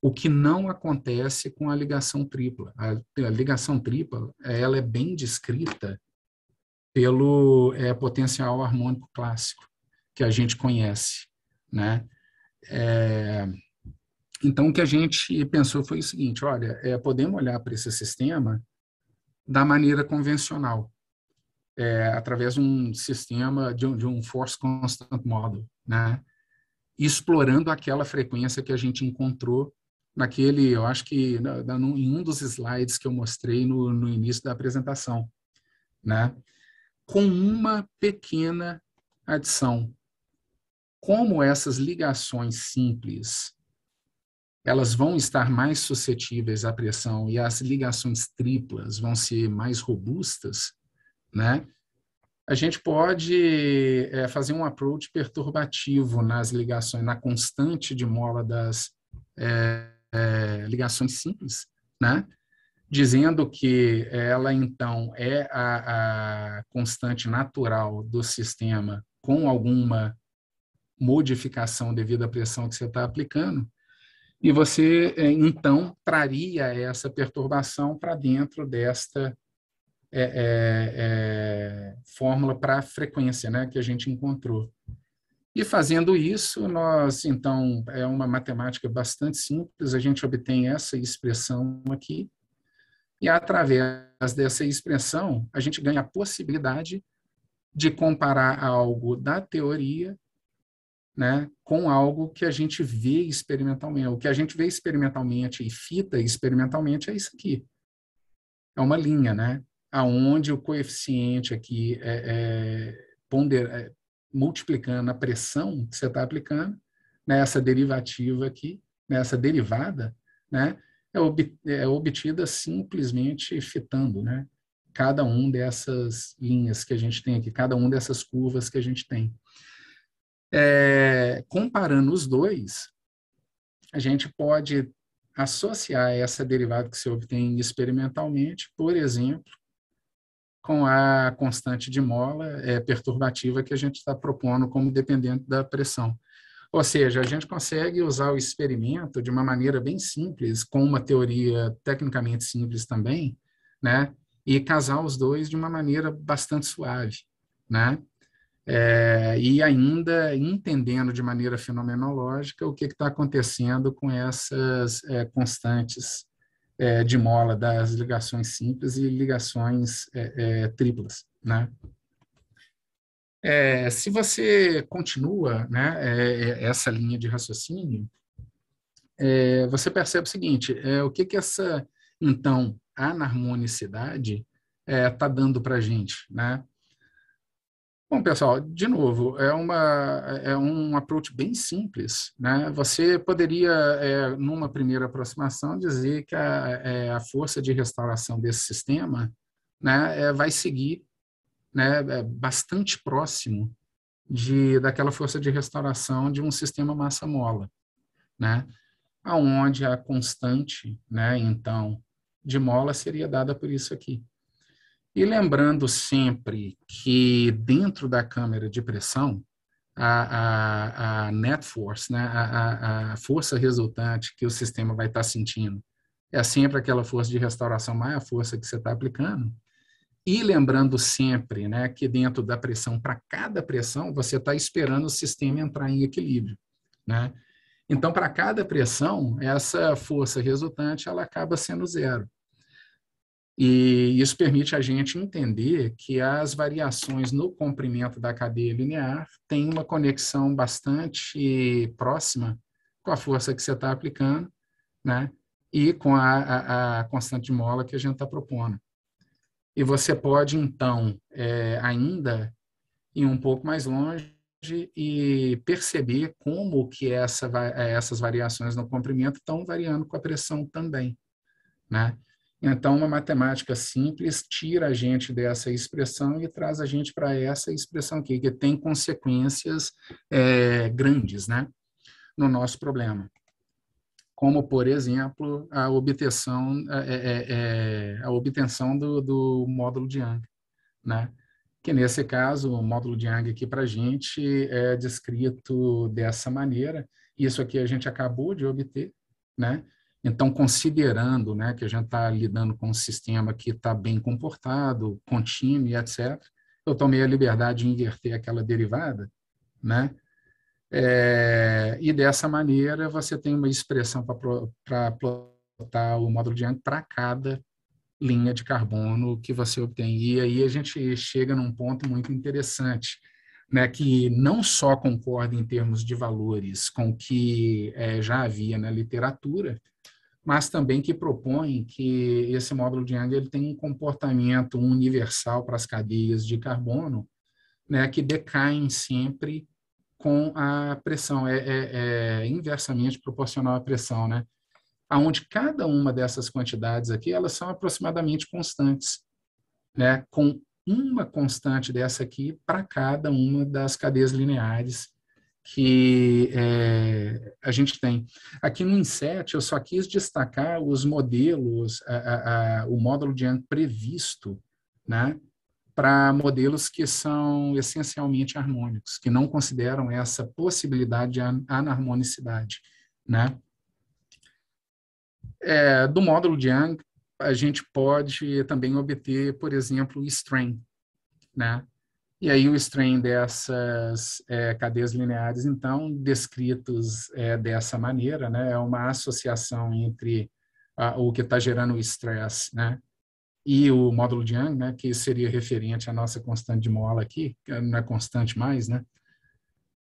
O que não acontece com a ligação tripla. A, a ligação tripla ela é bem descrita pelo é, potencial harmônico clássico que a gente conhece, né? É, então, o que a gente pensou foi o seguinte: olha, é, podemos olhar para esse sistema da maneira convencional, é, através de um sistema, de um, de um force constant model, né? explorando aquela frequência que a gente encontrou naquele, eu acho que na, na, num, em um dos slides que eu mostrei no, no início da apresentação, né? com uma pequena adição. Como essas ligações simples elas vão estar mais suscetíveis à pressão e as ligações triplas vão ser mais robustas, né? A gente pode é, fazer um approach perturbativo nas ligações, na constante de mola das é, é, ligações simples, né? dizendo que ela então é a, a, constante natural do sistema com alguma modificação devido à pressão que você está aplicando, e você então traria essa perturbação para dentro desta é, é, é, fórmula para a frequência né, que a gente encontrou. E fazendo isso, nós, então, é uma matemática bastante simples, a gente obtém essa expressão aqui, e através dessa expressão, a gente ganha a possibilidade de comparar algo da teoria né, com algo que a gente vê experimentalmente. O que a gente vê experimentalmente e fita experimentalmente é isso aqui. É uma linha, né? aonde o coeficiente aqui é, é, ponder, é multiplicando a pressão que você está aplicando, nessa né, derivativa aqui, nessa né, derivada, né, é, ob, é, obtida simplesmente fitando né, cada um dessas linhas que a gente tem aqui, cada um dessas curvas que a gente tem. É, comparando os dois, a gente pode associar essa derivada que se obtém experimentalmente, por exemplo, com a constante de mola é, perturbativa que a gente está propondo como dependente da pressão. Ou seja, a gente consegue usar o experimento de uma maneira bem simples, com uma teoria tecnicamente simples também, né? E casar os dois de uma maneira bastante suave, né? É, e ainda entendendo de maneira fenomenológica o que está acontecendo com essas é, constantes é, de mola das ligações simples e ligações é, é triplas, né? É, se você continua né, é, essa linha de raciocínio, você percebe o seguinte: o que que essa então anarmonicidade está dando para a gente, né? Bom, pessoal, de novo, é, uma, é um approach bem simples. Né? Você poderia, é, numa primeira aproximação, dizer que a, é, a força de restauração desse sistema né, é, vai seguir né, é bastante próximo de, daquela força de restauração de um sistema massa-mola, né? aonde a constante, né, então, de mola seria dada por isso aqui. E lembrando sempre que dentro da câmera de pressão, a, a, a net force, né, a, a, a força resultante que o sistema vai estar tá sentindo, é sempre aquela força de restauração mais é a força que você está aplicando. E lembrando sempre né, que dentro da pressão, para cada pressão, você está esperando o sistema entrar em equilíbrio. Né? Então, para cada pressão, essa força resultante ela acaba sendo zero. E isso permite a gente entender que as variações no comprimento da cadeia linear têm uma conexão bastante próxima com a força que você está aplicando, né? E com a, a, a constante de mola que a gente está propondo. E você pode, então, é, ainda ir um pouco mais longe e perceber como que essa, essas variações no comprimento estão variando com a pressão também, né? Então, uma matemática simples tira a gente dessa expressão e traz a gente para essa expressão aqui, que tem consequências é, grandes né, no nosso problema. Como, por exemplo, a obtenção, é, é, é, é a obtenção do, do módulo de Young. Né? Que, nesse caso, o módulo de Young aqui para a gente é descrito dessa maneira. Isso aqui a gente acabou de obter, né? Então, considerando né, que a gente está lidando com um sistema que está bem comportado, contínuo e etc., eu tomei a liberdade de inverter aquela derivada, né? É, e dessa maneira você tem uma expressão para plotar o módulo de Young para cada linha de carbono que você obtém. E aí a gente chega num ponto muito interessante, né, que não só concorda em termos de valores com o que é, já havia na literatura, mas também que propõe que esse módulo de Young ele tem um comportamento universal para as cadeias de carbono, né, que decaem sempre com a pressão, é, é, é inversamente proporcional à pressão, né? Aonde cada uma dessas quantidades aqui, elas são aproximadamente constantes, né? Com uma constante dessa aqui para cada uma das cadeias lineares que é, a gente tem. Aqui no INSET, eu só quis destacar os modelos, a, a, a, o módulo de ano previsto, né, para modelos que são essencialmente harmônicos, que não consideram essa possibilidade de anarmonicidade, né. É, do módulo de Young, a gente pode também obter, por exemplo, o strain, né, e aí o strain dessas é, cadeias lineares, então, descritos é, dessa maneira, né? É uma associação entre a, o que está gerando o stress, né? E o módulo de Young, né? Que seria referente à nossa constante de mola aqui, que não é constante mais, né?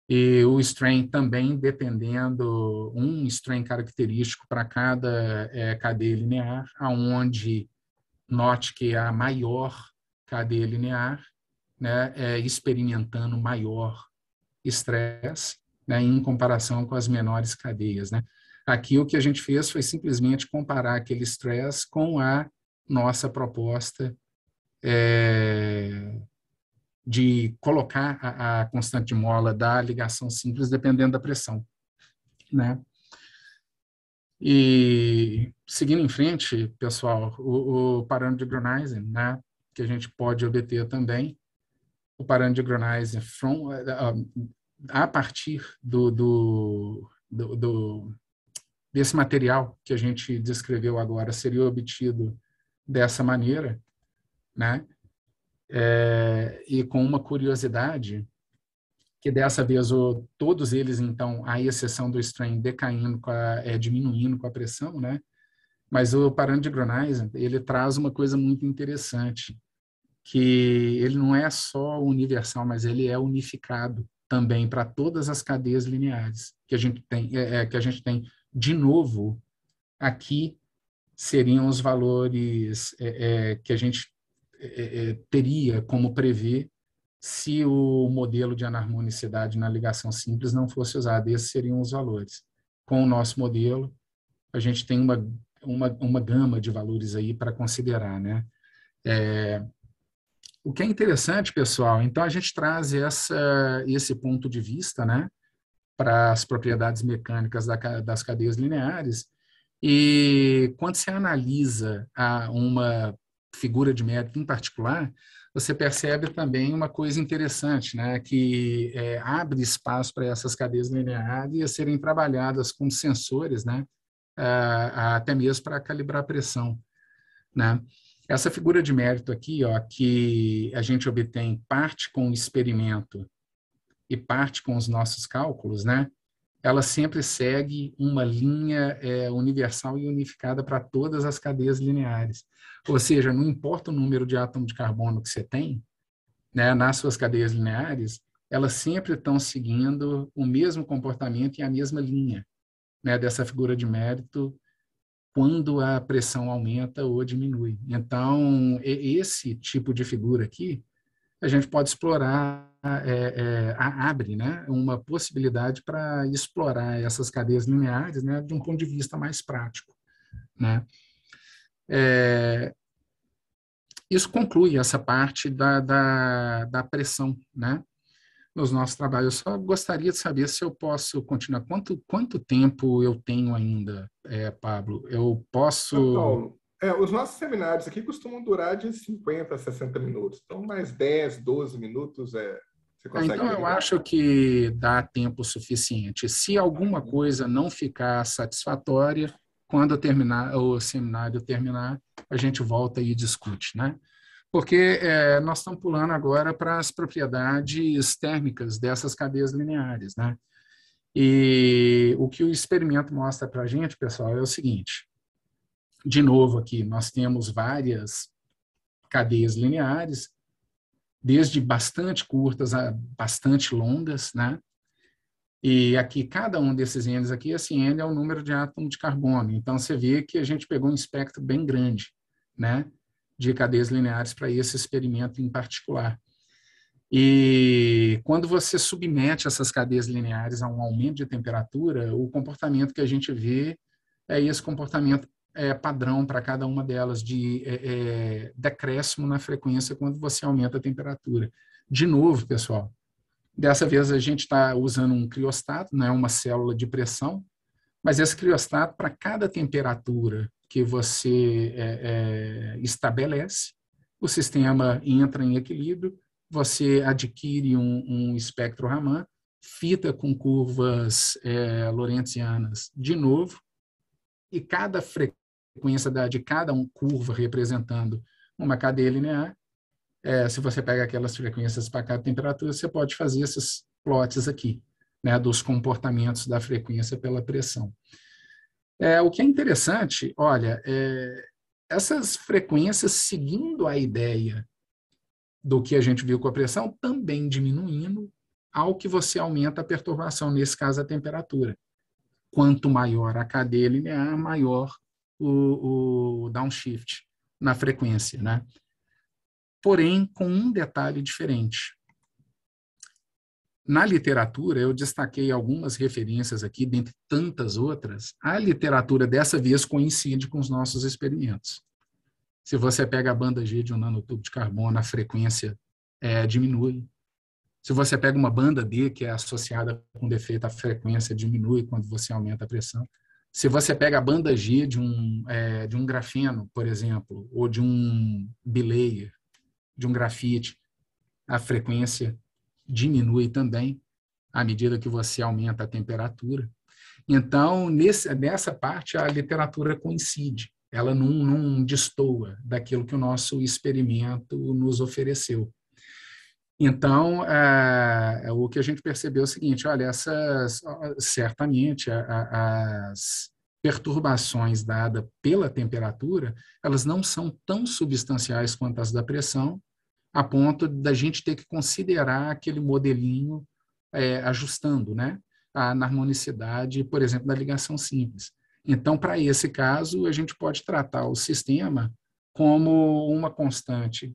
E o strain também dependendo, um strain característico para cada é, cadeia linear, aonde note que a maior cadeia linear né, é, experimentando maior estresse né, em comparação com as menores cadeias. Né? Aqui o que a gente fez foi simplesmente comparar aquele estresse com a nossa proposta é, de colocar a, a, constante de mola da ligação simples dependendo da pressão. Né? E seguindo em frente, pessoal, o, o parâmetro de Grunheisen, né, que a gente pode obter também, o parâmetro from, um, a partir do, do, do, do, desse material que a gente descreveu agora seria obtido dessa maneira, né? É, e com uma curiosidade que dessa vez o, todos eles então, à exceção do strain decaindo, com a, é, diminuindo com a pressão, né? Mas o de ele traz uma coisa muito interessante que ele não é só universal, mas ele é unificado também para todas as cadeias lineares que a gente tem, é, é, que a gente tem de novo aqui seriam os valores é, é, que a gente é, é, teria como prever se o modelo de anarmonicidade na ligação simples não fosse usado. Esses seriam os valores. Com o nosso modelo, a gente tem uma, uma, uma gama de valores aí para considerar, né? É, o que é interessante, pessoal, então a gente traz essa, esse ponto de vista né, para as propriedades mecânicas da, das cadeias lineares. E quando você analisa uma figura de mérito em particular, você percebe também uma coisa interessante, né? que é, abre espaço para essas cadeias lineares serem trabalhadas com sensores, né? Ah, até mesmo para calibrar a pressão. Né? Essa figura de mérito aqui, ó, que a gente obtém parte com o experimento e parte com os nossos cálculos, né? Ela sempre segue uma linha é, universal e unificada para todas as cadeias lineares. Ou seja, não importa o número de átomo de carbono que você tem, né, nas suas cadeias lineares, elas sempre estão seguindo o mesmo comportamento e a mesma linha né, dessa figura de mérito quando a pressão aumenta ou diminui. Então, esse tipo de figura aqui, a gente pode explorar, é, é, abre né, uma possibilidade para explorar essas cadeias lineares né, de um ponto de vista mais prático. Né? É, isso conclui essa parte da, da, da pressão, né? nos nossos trabalhos. Eu só gostaria de saber se eu posso continuar. Quanto, quanto tempo eu tenho ainda, é, Pablo? Eu posso. Então, é, os nossos seminários aqui costumam durar de 50 a 60 minutos. Então, mais 10, 12 minutos é, ah, então, eu acho que dá tempo suficiente. Se alguma uhum. coisa não ficar satisfatória, quando terminar o seminário terminar, a gente volta e discute, né? porque é, nós estamos pulando agora para as propriedades térmicas dessas cadeias lineares, né? E o que o experimento mostra para a gente, pessoal, é o seguinte. De novo aqui, nós temos várias cadeias lineares, desde bastante curtas a bastante longas, né? E aqui, cada um desses N's aqui, esse N é o número de átomo de carbono. Então, você vê que a gente pegou um espectro bem grande, né? de cadeias lineares para esse experimento em particular. E quando você submete essas cadeias lineares a um aumento de temperatura, o comportamento que a gente vê é esse comportamento é, padrão para cada uma delas, de é, é, decréscimo na frequência quando você aumenta a temperatura. De novo, pessoal, dessa vez a gente está usando um criostato, não é uma célula de pressão, mas esse criostato, para cada temperatura que você é, é, estabelece, o sistema entra em equilíbrio, você adquire um, um espectro Raman, fita com curvas é, lorentzianas de novo, e cada frequência da, de cada um curva representando uma cadeia linear, é, se você pega aquelas frequências para cada temperatura, você pode fazer esses plots aqui, né, dos comportamentos da frequência pela pressão. É, o que é interessante, olha, é, essas frequências seguindo a ideia do que a gente viu com a pressão, também diminuindo ao que você aumenta a perturbação, nesse caso a temperatura. Quanto maior a cadeia linear, maior o, o downshift na frequência, né? Porém, com um detalhe diferente. Na literatura, eu destaquei algumas referências aqui, dentre tantas outras. A literatura dessa vez coincide com os nossos experimentos. Se você pega a banda G de um nanotubo de carbono, a frequência é, diminui. Se você pega uma banda D, que é associada com defeito, a frequência diminui quando você aumenta a pressão. Se você pega a banda G de um, é, de um grafeno, por exemplo, ou de um bilayer, de um grafite, a frequência diminui também à medida que você aumenta a temperatura. Então, nesse, nessa parte, a literatura coincide, ela não, não destoa daquilo que o nosso experimento nos ofereceu. Então, eh, o que a gente percebeu é o seguinte: olha, essas, certamente a, a, as perturbações dadas pela temperatura, elas não são tão substanciais quanto as da pressão, a ponto da gente ter que considerar aquele modelinho é, ajustando, né? A, na harmonicidade, por exemplo, da ligação simples. Então, para esse caso, a gente pode tratar o sistema como uma constante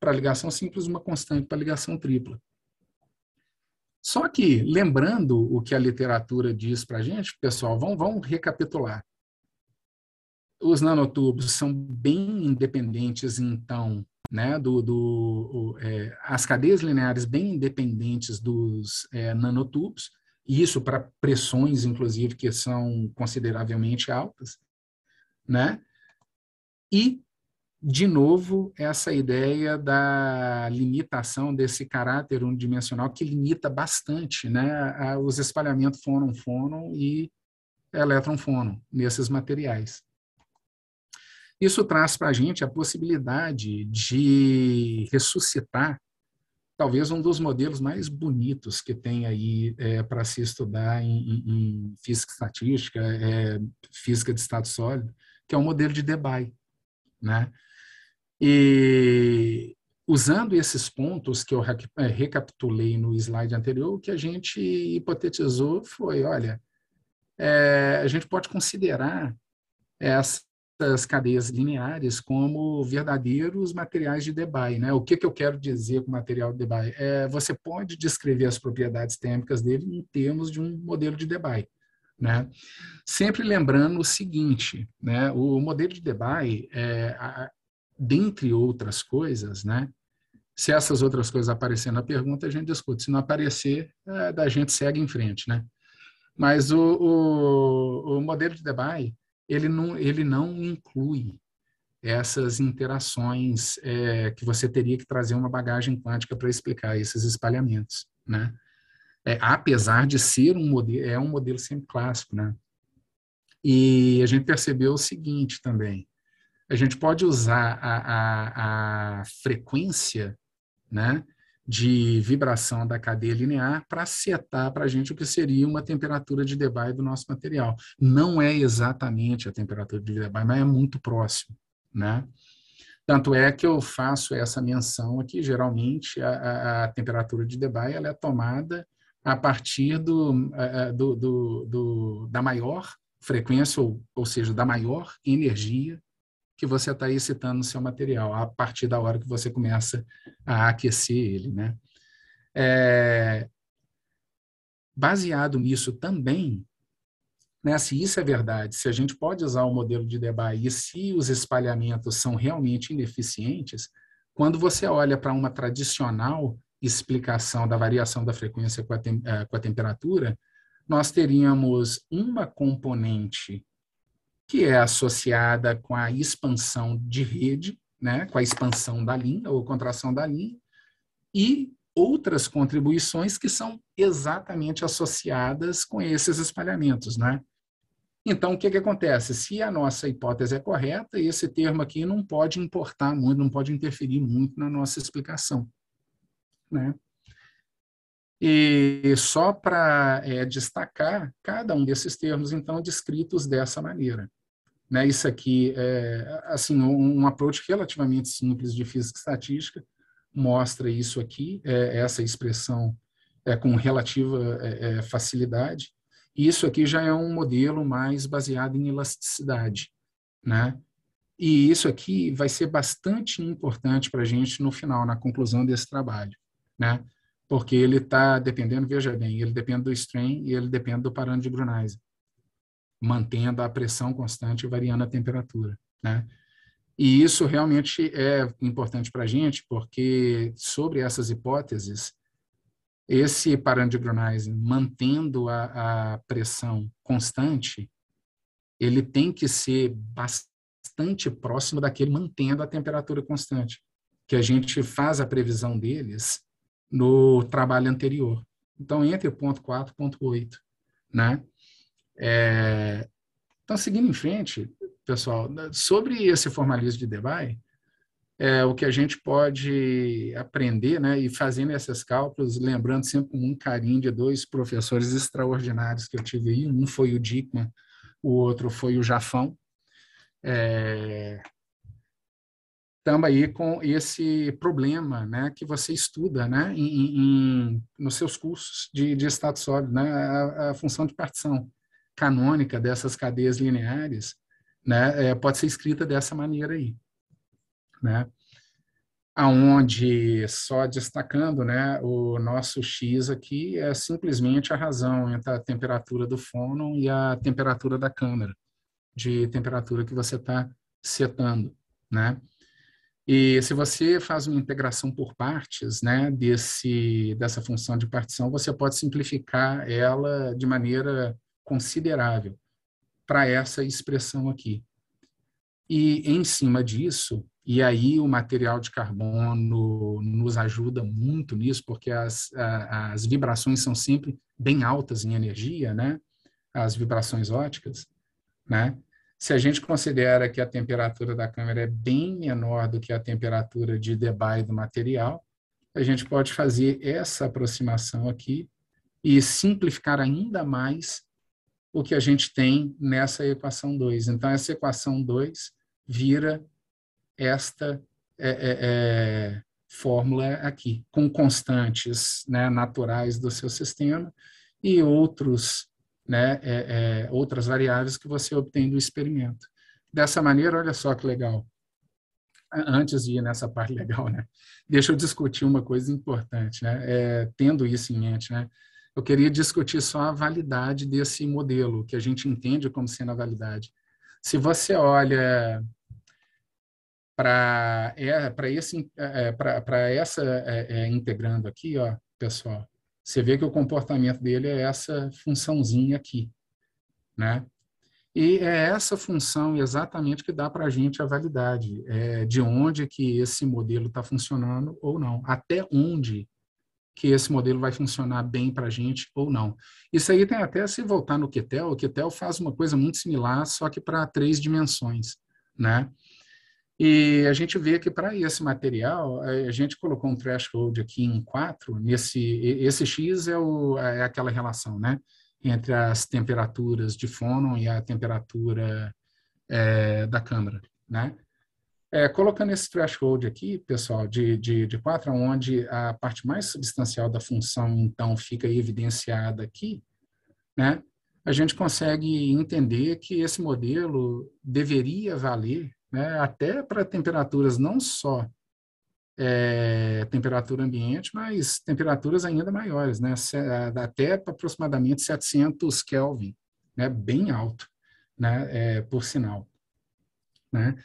para ligação simples, uma constante para ligação tripla. Só que, lembrando o que a literatura diz para a gente, pessoal, vamos, vamos recapitular os nanotubos são bem independentes, então, né, do, do é, as cadeias lineares bem independentes dos é, nanotubos, e isso para pressões, inclusive, que são consideravelmente altas, né? E, de novo, essa ideia da limitação desse caráter unidimensional que limita bastante né, os espalhamentos fônon-fônon e elétron-fônon nesses materiais. Isso traz para a gente a possibilidade de ressuscitar talvez um dos modelos mais bonitos que tem aí é, para se estudar em, em, em física estatística, é, física de estado sólido, que é o modelo de Debye, né? E usando esses pontos que eu é, recapitulei no slide anterior, o que a gente hipotetizou foi, olha, é, a gente pode considerar essa essas cadeias lineares como verdadeiros materiais de Debye. Né? O que, que eu quero dizer com material de Debye? É, você pode descrever as propriedades térmicas dele em termos de um modelo de Debye. Né? Sempre lembrando o seguinte, né? o modelo de Debye, é, a, dentre outras coisas, né? se essas outras coisas aparecerem na pergunta, a gente discute. Se não aparecer, é, da gente segue em frente. Né? Mas o, o, o modelo de Debye ele não, ele não inclui essas interações é, que você teria que trazer uma bagagem quântica para explicar esses espalhamentos, né? É, apesar de ser um modelo, é um modelo sempre clássico, né? E a gente percebeu o seguinte também, a gente pode usar a, a, a frequência, né? de vibração da cadeia linear para setar para a gente o que seria uma temperatura de Debye do nosso material. Não é exatamente a temperatura de Debye, mas é muito próximo, né? Tanto é que eu faço essa menção aqui, geralmente a, a, a temperatura de Debye ela é tomada a partir do, a, do, do, do da maior frequência, ou, ou seja, da maior energia que você está aí citando no seu material, a partir da hora que você começa a aquecer ele. Né? É, baseado nisso também, né, se isso é verdade, se a gente pode usar o modelo de Debye e se os espalhamentos são realmente ineficientes, quando você olha para uma tradicional explicação da variação da frequência com a, tem, eh, com a temperatura, nós teríamos uma componente que é associada com a expansão de rede, né, com a expansão da linha ou contração da linha, e outras contribuições que são exatamente associadas com esses espalhamentos, né? Então, o que, que acontece? Se a nossa hipótese é correta, esse termo aqui não pode importar muito, não pode interferir muito na nossa explicação, né? E só para é, eh, destacar, cada um desses termos, então, descritos dessa maneira. Né? Isso aqui é assim, um approach relativamente simples de física estatística mostra isso aqui, é, essa expressão é, com relativa é, é, facilidade. E isso aqui já é um modelo mais baseado em elasticidade. Né? E isso aqui vai ser bastante importante para a gente no final, na conclusão desse trabalho, né? Porque ele está dependendo, veja bem, ele depende do strain e ele depende do parâmetro de Grunheisen mantendo a pressão constante e variando a temperatura, né? E isso realmente é importante para a gente, porque sobre essas hipóteses, esse parâmetro de Grunheisen, mantendo a, a pressão constante, ele tem que ser bastante próximo daquele mantendo a temperatura constante, que a gente faz a previsão deles no trabalho anterior. Então, entre o ponto 4 e o ponto 8, né? É... Então, seguindo em frente, pessoal, sobre esse formalismo de Debye, é, o que a gente pode aprender, né, e fazendo esses cálculos, lembrando sempre com um carinho de dois professores extraordinários que eu tive aí, um foi o Dickman, o outro foi o Jafão. É, Estamos aí com esse problema né, que você estuda né, em, em nos seus cursos de, de estado sólido, né, a, a função de partição canônica dessas cadeias lineares, né, é, pode ser escrita dessa maneira aí, né? Aonde só destacando, né, o nosso x aqui é simplesmente a razão entre a temperatura do fônon e a temperatura da câmera, de temperatura que você está setando, né? E se você faz uma integração por partes, né, desse dessa função de partição, você pode simplificar ela de maneira considerável para essa expressão aqui. E em cima disso, e aí o material de carbono nos ajuda muito nisso, porque as, as vibrações são sempre bem altas em energia, né? As vibrações óticas, né? Se a gente considera que a temperatura da câmera é bem menor do que a temperatura de Debye do material, a gente pode fazer essa aproximação aqui e simplificar ainda mais o que a gente tem nessa equação 2. Então, essa equação 2 vira esta é, é, é, fórmula aqui, com constantes né, naturais do seu sistema e outros, né, é, é, outras variáveis que você obtém do experimento. Dessa maneira, olha só que legal. Antes de ir nessa parte legal, né? Deixa eu discutir uma coisa importante, né? É, tendo isso em mente, né? Eu queria discutir só a validade desse modelo, que a gente entende como sendo a validade. Se você olha para é, para esse é, para essa é, é, integrando aqui, ó, pessoal, você vê que o comportamento dele é essa funçãozinha aqui, né? E é essa função exatamente que dá para a gente a validade, é, de onde que esse modelo está funcionando ou não, até onde que esse modelo vai funcionar bem para a gente ou não. Isso aí tem até se voltar no Ketel, o Ketel faz uma coisa muito similar, só que para três dimensões, né? E a gente vê que para esse material, a gente colocou um threshold aqui em 4, nesse, esse X é, o, é, é aquela relação, né? Entre as temperaturas de fônon e a temperatura é, da câmara, né? É, colocando esse threshold aqui, pessoal, de, de, de 4, onde a parte mais substancial da função, então, fica evidenciada aqui, né? a gente consegue entender que esse modelo deveria valer né, até para temperaturas não só é, temperatura ambiente, mas temperaturas ainda maiores, né, até aproximadamente 700 Kelvin, né, bem alto, né, é, por sinal. Né?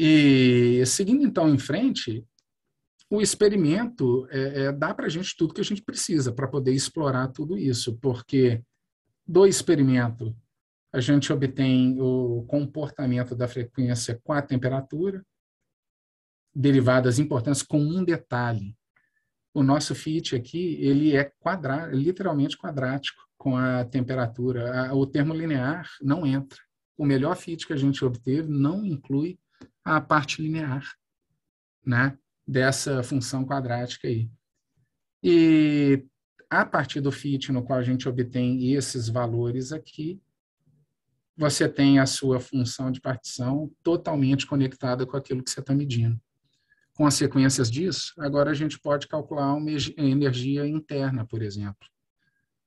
E seguindo então em frente, o experimento é, é, dá para a gente tudo que a gente precisa para poder explorar tudo isso, porque do experimento a gente obtém o comportamento da frequência com a temperatura, derivadas importantes com um detalhe. O nosso fit aqui, ele é quadra, literalmente quadrático com a temperatura. o termo linear não entra. O melhor fit que a gente obteve não inclui a parte linear né, dessa função quadrática aí. E a partir do fit no qual a gente obtém esses valores aqui, você tem a sua função de partição totalmente conectada com aquilo que você está medindo. Consequências disso, agora a gente pode calcular uma energia interna, por exemplo.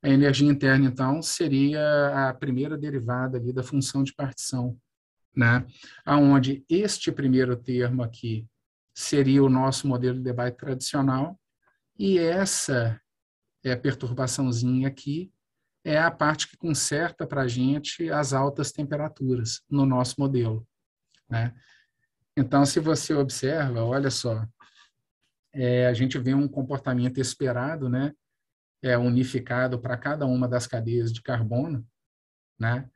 A energia interna, então, seria a primeira derivada ali da função de partição né? Aonde este primeiro termo aqui seria o nosso modelo de debate tradicional e essa é, perturbaçãozinha aqui é a parte que conserta para a gente as altas temperaturas no nosso modelo, né? Então, se você observa, olha só, é, a gente vê um comportamento esperado, né? É unificado para cada uma das cadeias de carbono, né?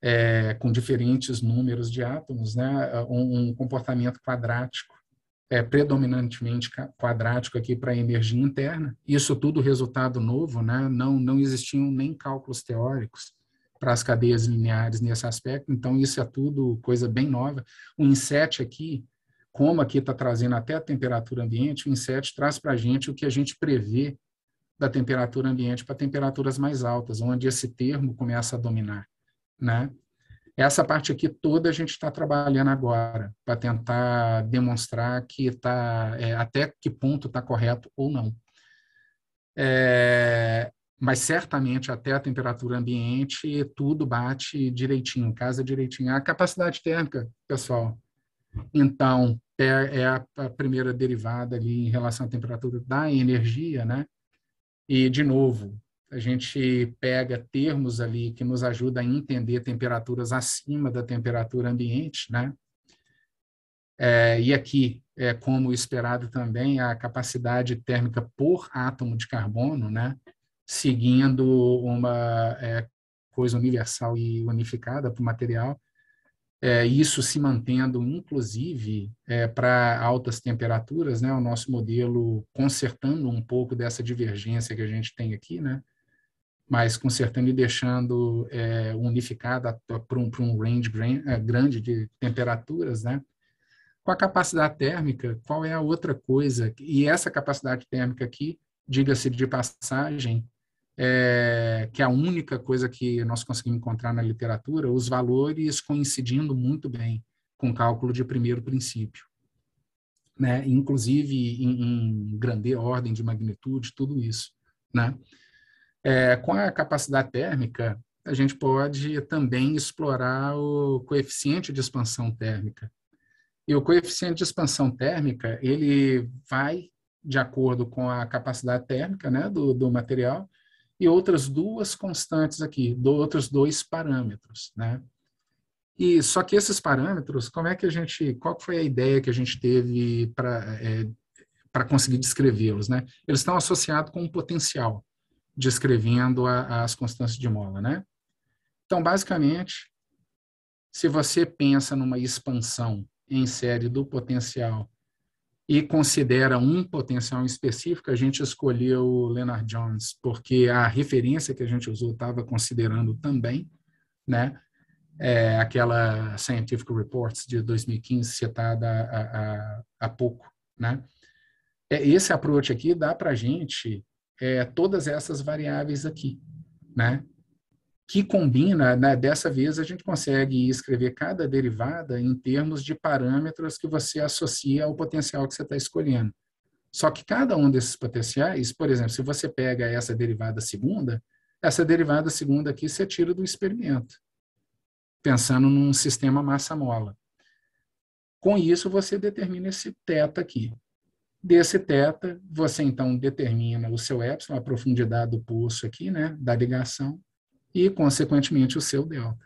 é, com diferentes números de átomos, né, um, um comportamento quadrático, é, predominantemente quadrático aqui para a energia interna. Isso tudo resultado novo, né, não, não existiam nem cálculos teóricos para as cadeias lineares nesse aspecto, então isso é tudo coisa bem nova. O INSET aqui, como aqui está trazendo até a temperatura ambiente, o INSET traz para a gente o que a gente prevê da temperatura ambiente para temperaturas mais altas, onde esse termo começa a dominar né? Essa parte aqui toda a gente está trabalhando agora para tentar demonstrar que está é, até que ponto está correto ou não. É, mas certamente até a temperatura ambiente tudo bate direitinho, casa direitinho. A capacidade térmica, pessoal, então é, é a, a primeira derivada ali em relação à temperatura da energia, né? E de novo, a gente pega termos ali que nos ajuda a entender temperaturas acima da temperatura ambiente, né? É, e aqui, é, como esperado também, a capacidade térmica por átomo de carbono, né? Seguindo uma é, coisa universal e unificada para o material, é, isso se mantendo, inclusive, é, para altas temperaturas, né? O nosso modelo consertando um pouco dessa divergência que a gente tem aqui, né? mas consertando e deixando é, unificada para um, um, range é, grande de temperaturas, né? Com a capacidade térmica, qual é a outra coisa? E essa capacidade térmica aqui, diga-se de passagem, é, que é a única coisa que nós conseguimos encontrar na literatura, os valores coincidindo muito bem com o cálculo de primeiro princípio. Né? Inclusive em, em grande ordem de magnitude, tudo isso. Né? É, com a capacidade térmica, a gente pode também explorar o coeficiente de expansão térmica. E o coeficiente de expansão térmica, ele vai de acordo com a capacidade térmica né, do, do material e outras duas constantes aqui, do, outros dois parâmetros. Né? E só que esses parâmetros, como é que a gente, qual foi a ideia que a gente teve para é, para conseguir descrevê-los, né? Eles estão associados com um potencial descrevendo a, as constantes de mola, né? Então, basicamente, se você pensa numa expansão em série do potencial e considera um potencial específico, a gente escolheu o Leonard Jones porque a referência que a gente usou estava considerando também, né? É, aquela Scientific Reports de 2015 citada há, pouco, né? É, esse approach aqui dá para a gente é, todas essas variáveis aqui, né? Que combina, né? dessa vez a gente consegue escrever cada derivada em termos de parâmetros que você associa ao potencial que você está escolhendo. Só que cada um desses potenciais, por exemplo, se você pega essa derivada segunda, essa derivada segunda aqui você tira do experimento, pensando num sistema massa-mola. Com isso, você determina esse teta aqui. Desse θ, você então determina o seu ε, a profundidade do pulso aqui, né, da ligação, e consequentemente o seu delta.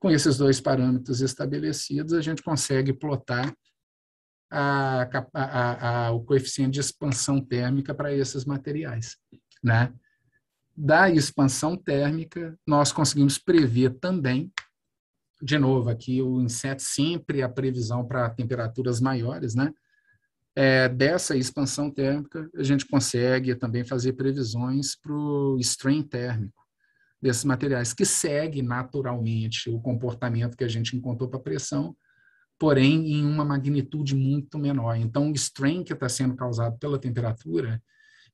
Com esses dois parâmetros estabelecidos, a gente consegue plotar a, a, a, o coeficiente de expansão térmica para esses materiais, né? Da expansão térmica, nós conseguimos prever também de novo, aqui o inseto sempre a previsão para temperaturas maiores, né? é, dessa expansão térmica, a gente consegue também fazer previsões para o strain térmico desses materiais, que segue naturalmente o comportamento que a gente encontrou para pressão, porém em uma magnitude muito menor. Então, o strain que está sendo causado pela temperatura,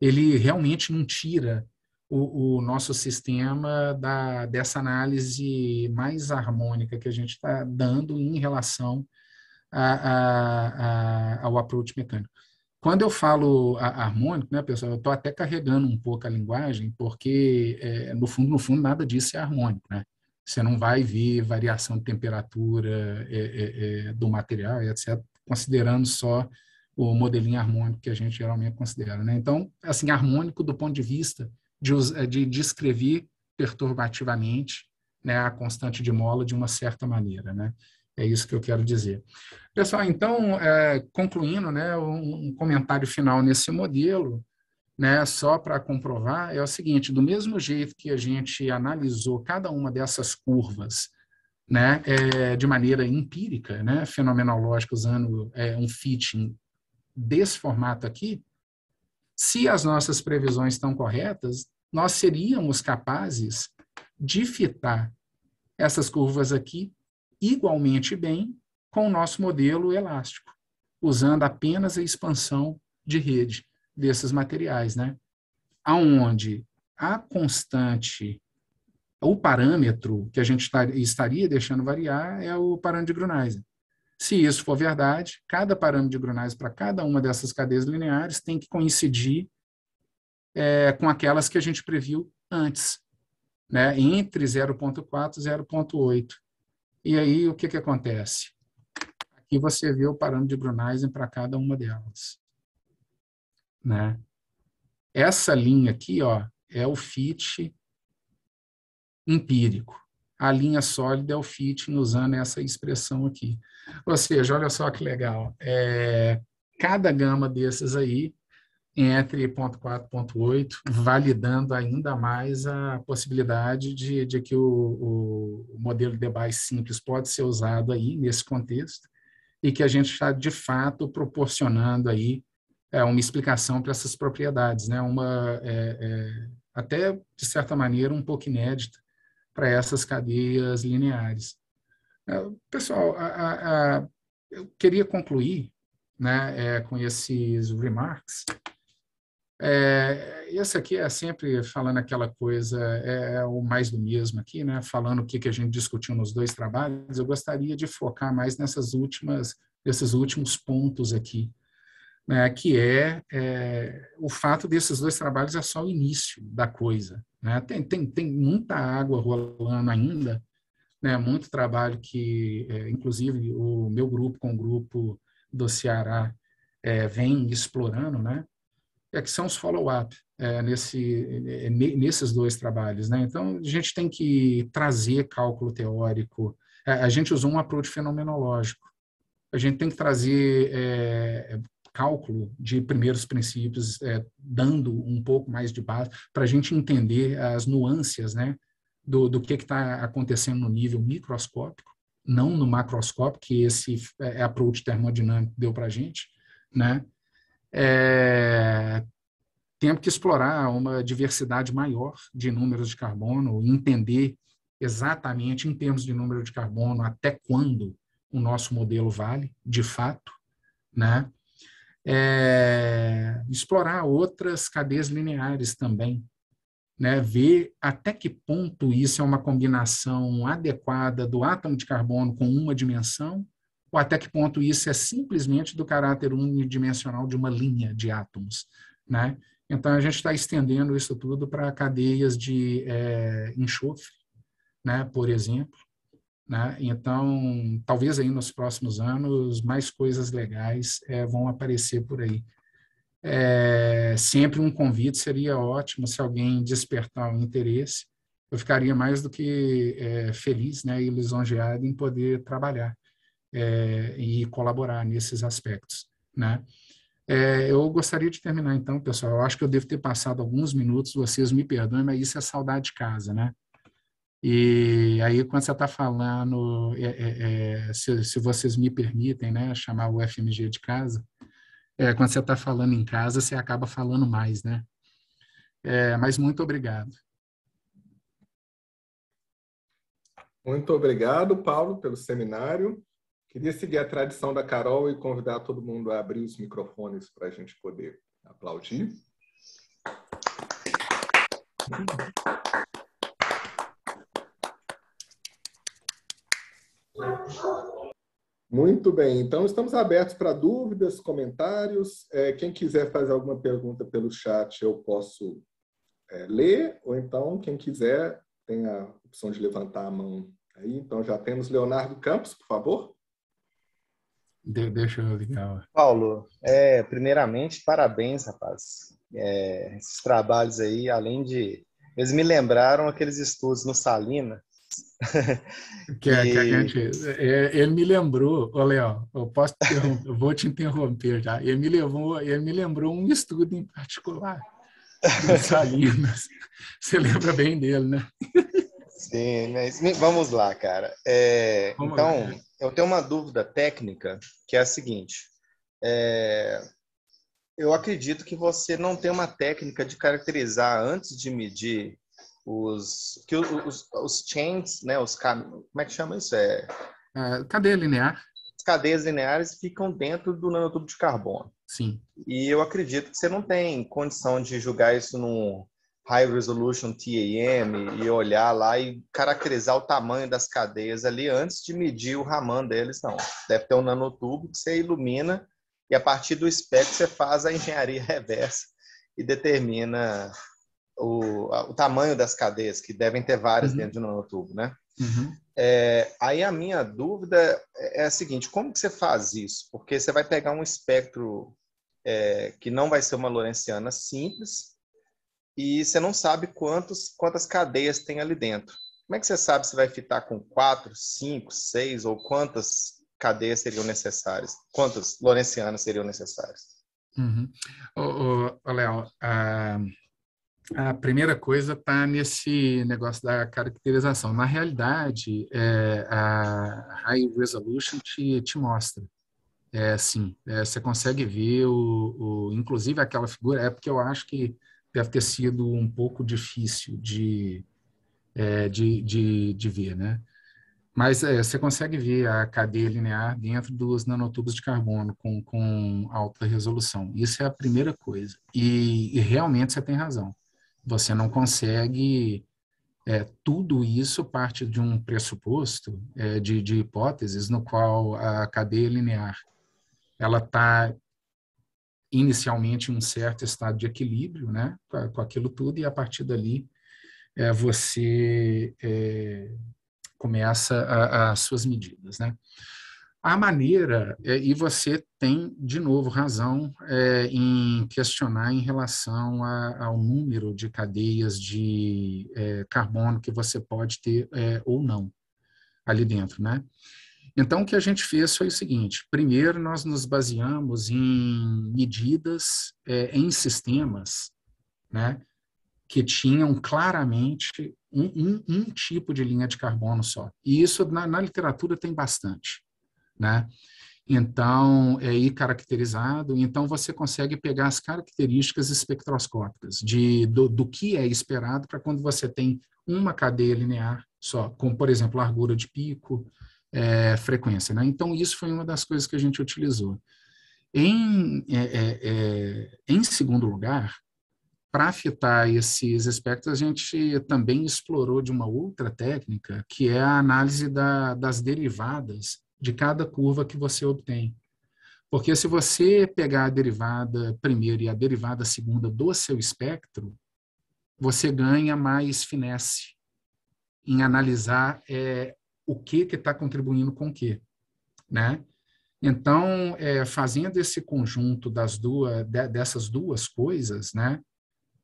ele realmente não tira o, o nosso sistema da, dessa análise mais harmônica que a gente está dando em relação a, a, a, ao approach mecânico. Quando eu falo harmônico, né, pessoal, eu estou até carregando um pouco a linguagem, porque é, no fundo, no fundo, nada disso é harmônico, né? Você não vai ver variação de temperatura é, é, é do material, etc., considerando só o modelinho harmônico que a gente geralmente considera, né? Então, assim, harmônico do ponto de vista de, é, de descrever perturbativamente né, a constante de mola de uma certa maneira, né? É isso que eu quero dizer. Pessoal, então, é, concluindo, né, um, um comentário final nesse modelo, né, só para comprovar, é o seguinte: do mesmo jeito que a gente analisou cada uma dessas curvas né, é, de maneira empírica, né, fenomenológica, usando é, um fitting desse formato aqui, se as nossas previsões estão corretas, nós seríamos capazes de fitar essas curvas aqui igualmente bem com o nosso modelo elástico, usando apenas a expansão de rede desses materiais, né? Aonde a constante, o parâmetro que a gente estaria deixando variar é o parâmetro de Grunheisen. Se isso for verdade, cada parâmetro de Grunheisen para cada uma dessas cadeias lineares tem que coincidir é, com aquelas que a gente previu antes, né? entre 0.4 e 0.8. E aí, o que, que acontece? Aqui você vê o parâmetro de Brunheisen para cada uma delas. Né? Essa linha aqui ó, é o fit empírico. A linha sólida é o fit usando essa expressão aqui. Ou seja, olha só que legal. É, cada gama desses aí em ETRI validando ainda mais a possibilidade de, de que o, o modelo de base simples pode ser usado aí nesse contexto e que a gente está, de fato, proporcionando aí é, uma explicação para essas propriedades, né? uma, é, é, até, de certa maneira, um pouco inédita para essas cadeias lineares. É, pessoal, a, a, a, eu queria concluir né, é, com esses remarks, é, esse aqui é sempre falando aquela coisa, é, é, o mais do mesmo aqui, né? falando o que, que a gente discutiu nos dois trabalhos, eu gostaria de focar mais nessas últimas, nesses últimos pontos aqui, né? que é, é o fato desses dois trabalhos é só o início da coisa. Né? Tem, tem, tem muita água rolando ainda, né, muito trabalho que, é, inclusive, o meu grupo com o grupo do Ceará é, vem explorando, né? é que são os follow-up é, nesse, é, nesses dois trabalhos. Né? Então, a gente tem que trazer cálculo teórico, é, a gente usou um approach fenomenológico, a gente tem que trazer é, cálculo de primeiros princípios, é, dando um pouco mais de base, para a gente entender as nuances né, do, do que está acontecendo no nível microscópico, não no macroscópio, que esse é, é approach termodinâmico deu para a gente, né? É, temos que explorar uma diversidade maior de números de carbono entender exatamente, em termos de número de carbono, até quando o nosso modelo vale, de fato, né? É, explorar outras cadeias lineares também, né? Ver até que ponto isso é uma combinação adequada do átomo de carbono com uma dimensão, ou até que ponto isso é simplesmente do caráter unidimensional de uma linha de átomos, né? Então, a gente está estendendo isso tudo para cadeias de é, enxofre, né, por exemplo. Né? Então, talvez aí nos próximos anos, mais coisas legais é, vão aparecer por aí. É, sempre um convite seria ótimo se alguém despertar o um interesse. Eu ficaria mais do que é, feliz né, e lisonjeado em poder trabalhar é, e colaborar nesses aspectos. Né? É, eu gostaria de terminar então, pessoal. Eu acho que eu devo ter passado alguns minutos, vocês me perdoem, mas isso é saudade de casa, né? E aí, quando você está falando, é, é, é, se, se, vocês me permitem, né, chamar o FMG de casa, é, quando você está falando em casa, você acaba falando mais, né? É, mas muito obrigado. Muito obrigado, Paulo, pelo seminário. Queria seguir a tradição da Carol e convidar todo mundo a abrir os microfones para a gente poder aplaudir. Muito bem, então estamos abertos para dúvidas, comentários. É, quem quiser fazer alguma pergunta pelo chat, eu posso é, ler, ou então, quem quiser, tem a opção de levantar a mão aí. Então, já temos Leonardo Campos, por favor. De, deixa eu ligar. Paulo, é, primeiramente, parabéns, rapaz. É, esses trabalhos aí, além de. Eles me lembraram aqueles estudos no Salina. É, que, é, e... que a gente, é, ele me lembrou, ô Léo, eu posso eu vou te interromper já. Ele me levou, ele me lembrou um estudo em particular no Salinas. Você lembra bem dele, né? Sim, mas vamos lá, cara. É, vamos então, lá. Eu tenho uma dúvida técnica que é a seguinte: é... eu acredito que você não tem uma técnica de caracterizar antes de medir os que os, os chains, né? Os como é que chama isso? É uh, cadeia linear. As cadeias lineares ficam dentro do nanotubo de carbono. Sim. E eu acredito que você não tem condição de julgar isso num High Resolution TAM e olhar lá e caracterizar o tamanho das cadeias ali antes de medir o Raman deles, não. Deve ter um nanotubo que você ilumina e a partir do espectro você faz a engenharia reversa e determina o, o tamanho das cadeias, que devem ter várias uhum. dentro de um nanotubo, né? Uhum. É, aí a minha dúvida é, é a seguinte: como que você faz isso? Porque você vai pegar um espectro é, que não vai ser uma Lorentziana simples, e você não sabe quantos, quantas cadeias tem ali dentro. Como é que você sabe se vai fitar com quatro, cinco, seis ou quantas cadeias seriam necessárias? Quantas lorencianas seriam necessárias? Uhum. Léo, a, a, primeira coisa está nesse negócio da caracterização. Na realidade, é, a High Resolution te, te mostra. É, sim, é, você consegue ver, o, o, inclusive aquela figura, é porque eu acho que deve ter sido um pouco difícil de, é, de, de, de, ver, né? Mas é, você consegue ver a cadeia linear dentro dos nanotubos de carbono com, com alta resolução. Isso é a primeira coisa. E, e realmente você tem razão. Você não consegue é, tudo isso parte de um pressuposto, é, de, de, hipóteses, no qual a cadeia linear ela está inicialmente um certo estado de equilíbrio né, com, com aquilo tudo, e a partir dali é, você é, começa as suas medidas. Né? A maneira, é, e você tem, de novo, razão é, em questionar em relação a, ao número de cadeias de é, carbono que você pode ter é, ou não ali dentro, né? Então, o que a gente fez foi o seguinte: primeiro, nós nos baseamos em medidas, é, em sistemas, né, que tinham claramente um, um, um, tipo de linha de carbono só. E isso na, na literatura tem bastante, né? Então, é aí caracterizado. Então, você consegue pegar as características espectroscópicas de, do, do que é esperado para quando você tem uma cadeia linear só, como, por exemplo, largura de pico, é, frequência. Né? Então, isso foi uma das coisas que a gente utilizou. Em, é, é, é em segundo lugar, para afetar esses aspectos, a gente também explorou de uma outra técnica, que é a análise da, das derivadas de cada curva que você obtém. Porque se você pegar a derivada primeira e a derivada segunda do seu espectro, você ganha mais finesse em analisar é, o que que está contribuindo com o que, né? Então, é, fazendo esse conjunto das duas, de, dessas duas coisas, né?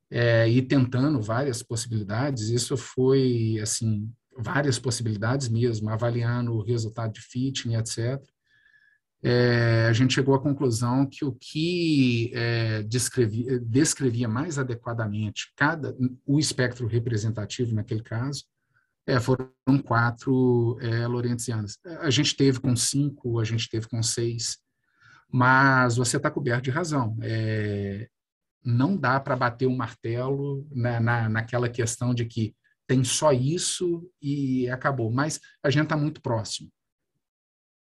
É, e tentando várias possibilidades, isso foi, assim, várias possibilidades mesmo, avaliando o resultado de fitting, etc. É, a gente chegou à conclusão que o que é, descrevia, descrevia mais adequadamente cada o espectro representativo naquele caso é, foram quatro é, lorentzianas. A gente teve com cinco, a gente teve com seis, mas você está coberto de razão. É, não dá para bater um martelo na, na, naquela questão de que tem só isso e acabou. Mas a gente está muito próximo.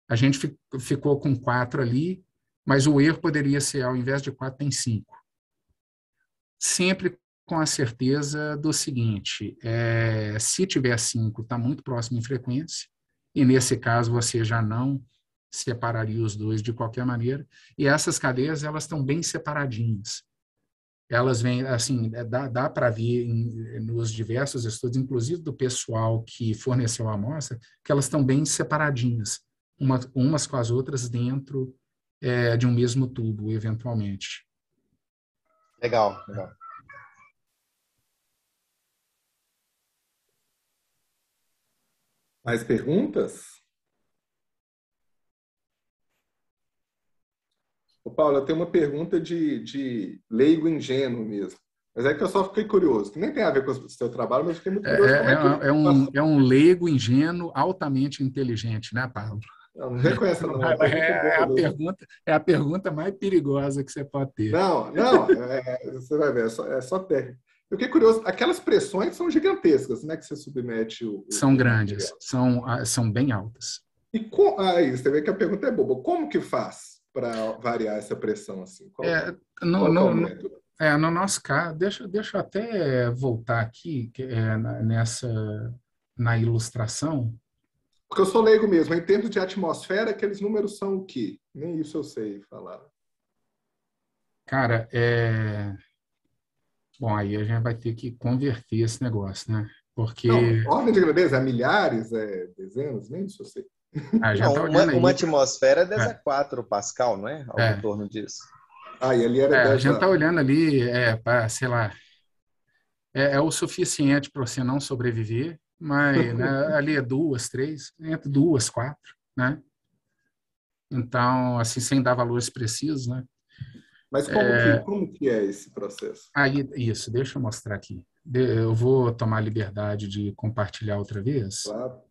A gente ficou com quatro ali, mas o erro poderia ser, ao invés de quatro, tem cinco. Sempre com a certeza do seguinte: é, se tiver cinco, está muito próximo em frequência, e nesse caso você já não separaria os dois de qualquer maneira. E essas cadeias elas estão bem separadinhas. Elas vêm assim, é, dá, dá para ver em, nos diversos estudos, inclusive do pessoal que forneceu a amostra, que elas estão bem separadinhas, uma, umas com as outras dentro é, de um mesmo tubo, eventualmente. Legal, legal. Mais perguntas? Ô, eu tem uma pergunta de, de leigo ingênuo mesmo. Mas é que eu só fiquei curioso, que nem tem a ver com o seu trabalho, mas fiquei muito é, curioso. É, é, é, é um, é um leigo ingênuo altamente inteligente, né, Paulo? Não, não é não. É, é, é a né? pergunta, é a pergunta mais perigosa que você pode ter. Não, não, é, você vai ver, é só, é só o que curioso, aquelas pressões são gigantescas, né? Que você submete o. São o... grandes, o... são, ah, são bem altas. E ah, aí, ah, você vê que a pergunta é boba. Como que faz para variar essa pressão assim? Qual, é, no, no, é no, é, no nosso caso, deixa, deixa eu até voltar aqui é, nessa na ilustração. Porque eu sou leigo mesmo. Em termos de atmosfera, aqueles números são o quê? Nem isso eu sei falar. Cara, é Bom, aí a gente vai ter que converter esse negócio, né? Porque. Não, ordem de grandeza, é milhares, é dezenas, nem isso eu sei. Ah, não, tá uma, uma, atmosfera é 10 é. a 4 Pascal, não é? ao é. torno disso. Ah, e ali era é, 10 a gente está olhando ali é, para, sei lá, é, é o suficiente para você não sobreviver, mas né, ali é duas, três, entre duas, quatro, né? Então, assim, sem dar valores precisos, né? Mas como, é... Que, como que é esse processo? Aí, isso, deixa eu mostrar aqui. Eu vou tomar a liberdade de compartilhar outra vez. Claro.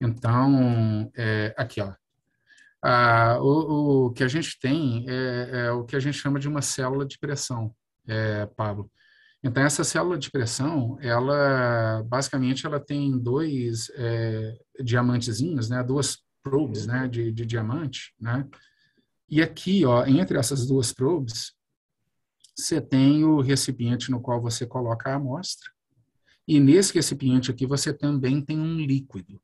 Então, é, aqui, ó. Ah, o, o, que a gente tem é, é, o que a gente chama de uma célula de pressão, é, Pablo. Então, essa célula de pressão, ela basicamente ela tem dois é, diamantezinhos, né? duas probes né? De, de, diamante. Né? E aqui, ó, entre essas duas probes, você tem o recipiente no qual você coloca a amostra. E nesse recipiente aqui, você também tem um líquido.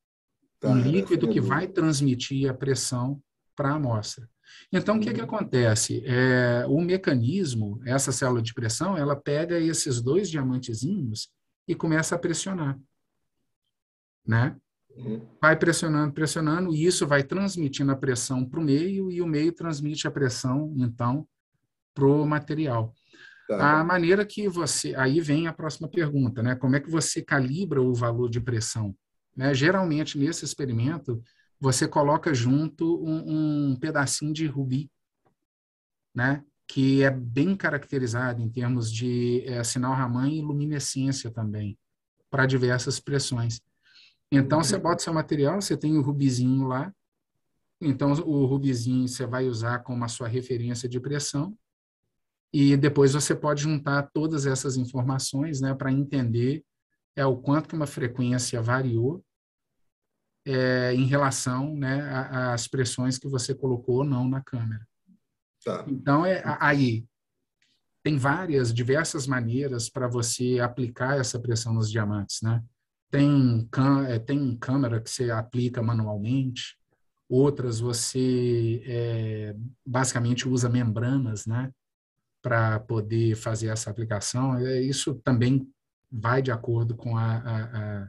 Tá, um é, líquido que vai transmitir a pressão para a amostra. Então, o que, que uhum. acontece? É, o mecanismo, essa célula de pressão, ela pega esses dois diamantezinhos e começa a pressionar. Né? Uhum. Vai pressionando, pressionando, e isso vai transmitindo a pressão para o meio, e o meio transmite a pressão, então, para o material. Tá. A maneira que você. Aí vem a próxima pergunta, né? Como é que você calibra o valor de pressão? Né? Geralmente, nesse experimento, você coloca junto um, um pedacinho de rubi, né? que é bem caracterizado em termos de é, sinal Raman e luminescência também, para diversas pressões. Então, você bota seu material, você tem o rubizinho lá, então o rubizinho você vai usar como a sua referência de pressão, e depois você pode juntar todas essas informações né, para entender é, o quanto que uma frequência variou é, em relação né, às pressões que você colocou ou não na câmera. Tá. Então, é, aí tem várias, diversas maneiras para você aplicar essa pressão nos diamantes, né? Tem, é, tem câmera que você aplica manualmente, outras você é, basicamente usa membranas, né? Para poder fazer essa aplicação. É, isso também vai de acordo com a, a, a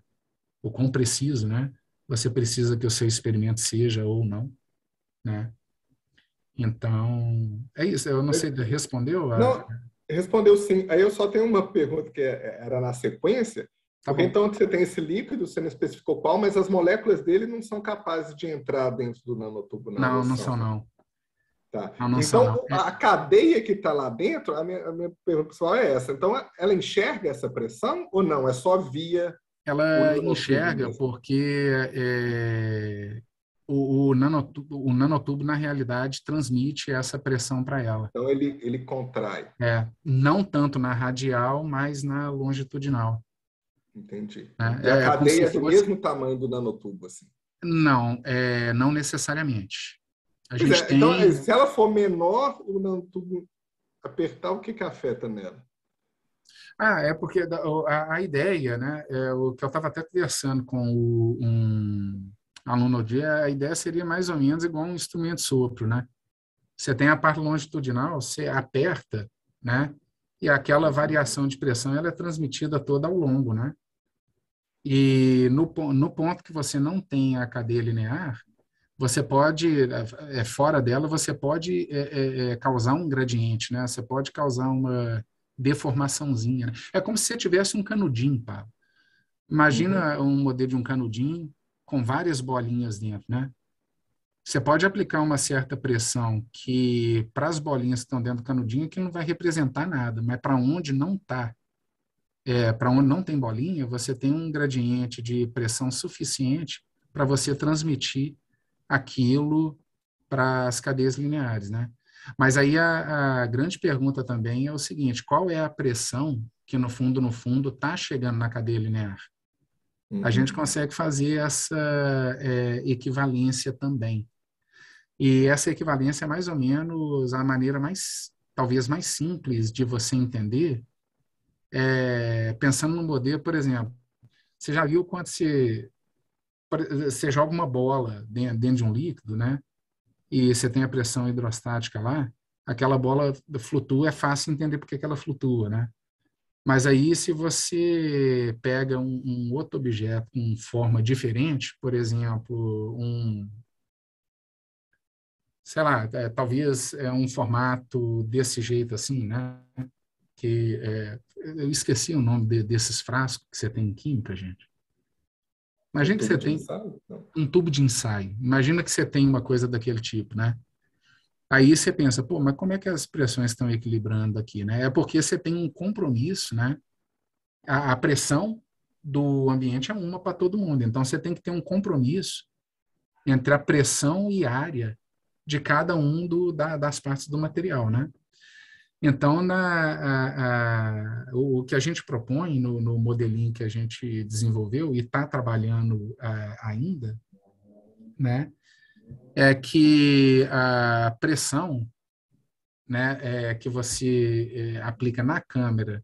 o quão preciso, né? você precisa que o seu experimento seja ou não, né? Então, é isso. Eu não é. sei, respondeu? A... Não, respondeu sim. Aí eu só tenho uma pergunta que é, é, era na sequência. Tá então você tem esse líquido, você não especificou qual, mas as moléculas dele não são capazes de entrar dentro do nanotubo. Não, não, não são, né? não. Tá. não, não então, são, a cadeia que está lá dentro, a minha, a minha pergunta pessoal é essa. Então, ela enxerga essa pressão ou não? É só via ela enxerga porque é, o, o, nanotubo, o nanotubo, na realidade, transmite essa pressão para ela. Então, ele, ele contrai. É, não tanto na radial, mas na longitudinal. Entendi. É, e a é, é cadeia é do fosse... mesmo tamanho do nanotubo, assim? Não, é, não necessariamente. A gente é, então, tem... Então, se ela for menor, o nanotubo apertar, o que, que afeta nela? Ah, é porque a, a ideia, né? É o que eu estava até conversando com o, um aluno dia, a ideia seria mais ou menos igual um instrumento de sopro, né? Você tem a parte longitudinal, você aperta, né? E aquela variação de pressão ela é transmitida toda ao longo, né? E no, no ponto que você não tem a cadeia linear, você pode, é, é fora dela, você pode é, é, é, causar um gradiente, né? Você pode causar uma deformaçãozinha. Né? É como se você tivesse um canudinho, Pablo. Imagina uhum. um modelo de um canudinho com várias bolinhas dentro, né? Você pode aplicar uma certa pressão que para as bolinhas que estão dentro do canudinho que não vai representar nada, mas para onde não está, é, para onde não tem bolinha, você tem um gradiente de pressão suficiente para você transmitir aquilo para as cadeias lineares, né? Mas aí a, a grande pergunta também é o seguinte: qual é a pressão que, no fundo, no fundo, está chegando na cadeia linear? Uhum. A gente consegue fazer essa é, equivalência também. E essa equivalência é mais ou menos a maneira mais, talvez, mais simples de você entender. É, pensando no modelo, por exemplo, você já viu quando você, você joga uma bola dentro, dentro de um líquido, né? e você tem a pressão hidrostática lá, aquela bola flutua, é fácil entender porque que ela flutua, né? Mas aí, se você pega um, um outro objeto com forma diferente, por exemplo, um, sei lá, é, talvez é um formato desse jeito assim, né? Que é, eu esqueci o nome de, desses frascos que você tem em química, gente. Imagina um que você tem um tubo de ensaio. Imagina que você tem uma coisa daquele tipo, né? Aí você pensa, pô, mas como é que as pressões estão equilibrando aqui, né? É porque você tem um compromisso, né? A, a pressão do ambiente é uma para todo mundo. Então você tem que ter um compromisso entre a pressão e a área de cada um do, da, das partes do material, né? Então, na, a, a, o que a gente propõe no, no, modelinho que a gente desenvolveu e está trabalhando a, ainda, né, é que a pressão né, é, que você é, aplica na câmera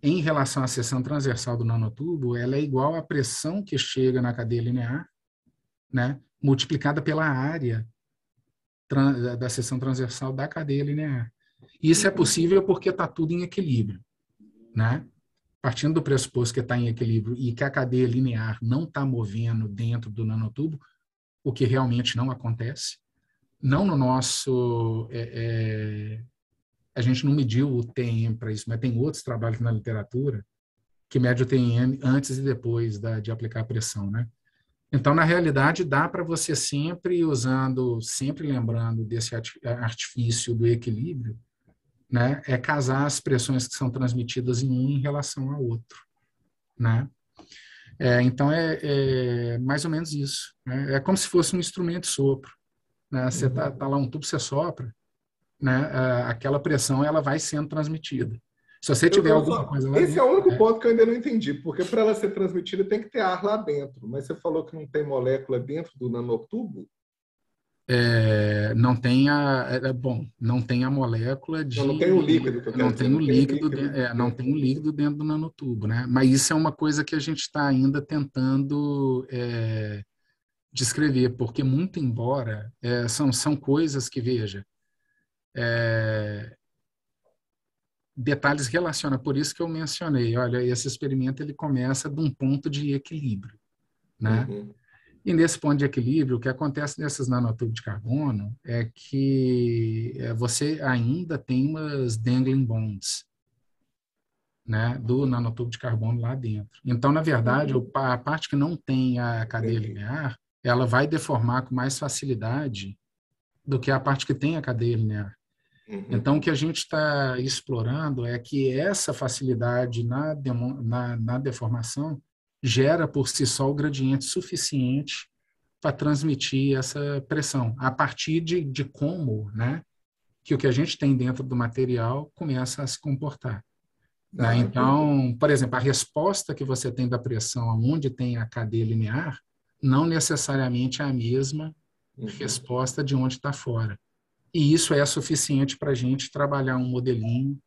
em relação à seção transversal do nanotubo, ela é igual à pressão que chega na cadeia linear, né, multiplicada pela área da seção transversal da cadeia linear. Isso é possível porque está tudo em equilíbrio, né? Partindo do pressuposto que está em equilíbrio e que a cadeia linear não está movendo dentro do nanotubo, o que realmente não acontece, não no nosso é, é, a gente não mediu o TM para isso, mas tem outros trabalhos na literatura que mede o TM antes e depois da, de aplicar a pressão, né? Então, na realidade, dá para você sempre usando, sempre lembrando desse artifício do equilíbrio, né, é casar as pressões que são transmitidas em um em relação ao outro, né? É, então é, é, mais ou menos isso. Né? É como se fosse um instrumento de sopro. Né? Você tá, uhum. tá lá um tubo, você sopra, né? É, aquela pressão ela vai sendo transmitida. Se você tiver alguma só, coisa lá Esse dentro, é o único é. ponto que eu ainda não entendi, porque para ela ser transmitida tem que ter ar lá dentro. Mas você falou que não tem molécula dentro do nanotubo? é, não tem a é, é, bom não tem a molécula de não, tem o líquido não tem o líquido, não tem o líquido dentro do nanotubo né mas isso é uma coisa que a gente está ainda tentando é, descrever porque muito embora é, são são coisas que veja é, detalhes relacionam por isso que eu mencionei olha esse experimento ele começa de um ponto de equilíbrio né uhum e nesse ponto de equilíbrio, o que acontece nessas nanotubos de carbono é que é, você ainda tem umas dangling bonds, né, do uhum. nanotubo de carbono lá dentro. Então, na verdade, uhum. a parte que não tem a cadeia linear, ela vai deformar com mais facilidade do que a parte que tem a cadeia linear. Uhum. Então, o que a gente está explorando é que essa facilidade na, na, na deformação gera por si só o gradiente suficiente para transmitir essa pressão, a partir de, de como né, que o que a gente tem dentro do material começa a se comportar. Né? Ah, então, por exemplo, a resposta que você tem da pressão aonde tem a cadeia linear não necessariamente é a mesma uhum. resposta de onde está fora. E isso é suficiente para a gente trabalhar um modelinho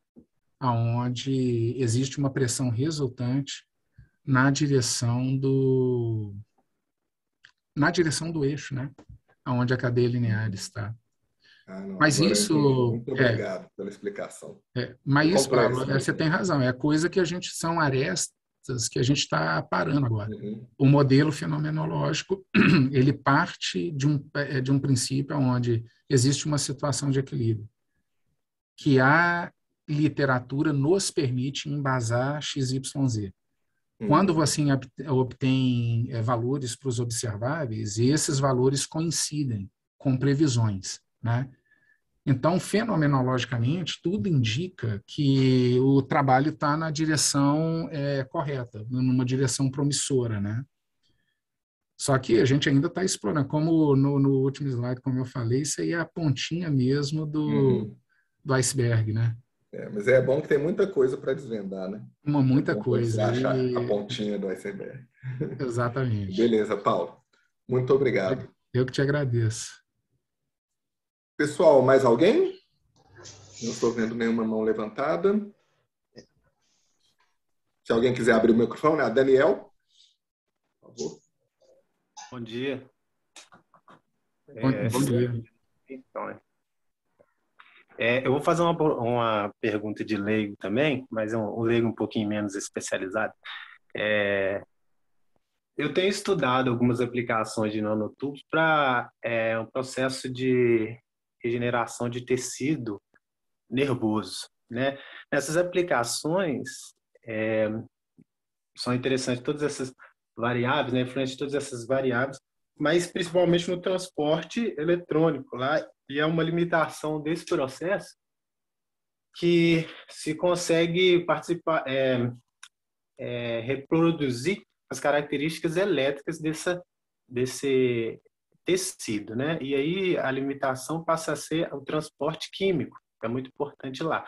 aonde existe uma pressão resultante na direção do na direção do eixo, né? Aonde a cadeia linear está. Ah, não, mas isso muito é. obrigado é, pela explicação. É, mas isso, Pablo, é, você tem razão. É coisa que a gente são arestas que a gente está parando agora. Uhum. O modelo fenomenológico ele parte de um é, de um princípio onde existe uma situação de equilíbrio que a literatura nos permite embasar XYZ. Uhum. Quando você obtém é, valores para os observáveis, e esses valores coincidem com previsões, né? Então, fenomenologicamente, tudo indica que o trabalho está na direção é, correta, numa direção promissora, né? Só que a gente ainda está explorando, como no, no, último slide, como eu falei, isso aí é a pontinha mesmo do, uhum. do iceberg, né? É, mas é bom que tem muita coisa para desvendar, né? Uma é muita é coisa. Achar e... a pontinha do iceberg. Exatamente. Beleza, Paulo. Muito obrigado. Eu que te agradeço. Pessoal, mais alguém? Não estou vendo nenhuma mão levantada. Se alguém quiser abrir o microfone, a Daniel, por favor. Bom dia. Bom, é, bom dia. Então, né? É, eu vou fazer uma, uma pergunta de leigo também, mas é um, um leigo um pouquinho menos especializado. É, eu tenho estudado algumas aplicações de nanotubos para é, um processo de regeneração de tecido nervoso. Né? Nessas aplicações, é, são interessantes todas essas variáveis, né? de todas essas variáveis mas principalmente no transporte eletrônico lá. E é uma limitação desse processo que se consegue participar, é, é, reproduzir as características elétricas dessa, desse tecido, né? E aí a limitação passa a ser o transporte químico, que é muito importante lá.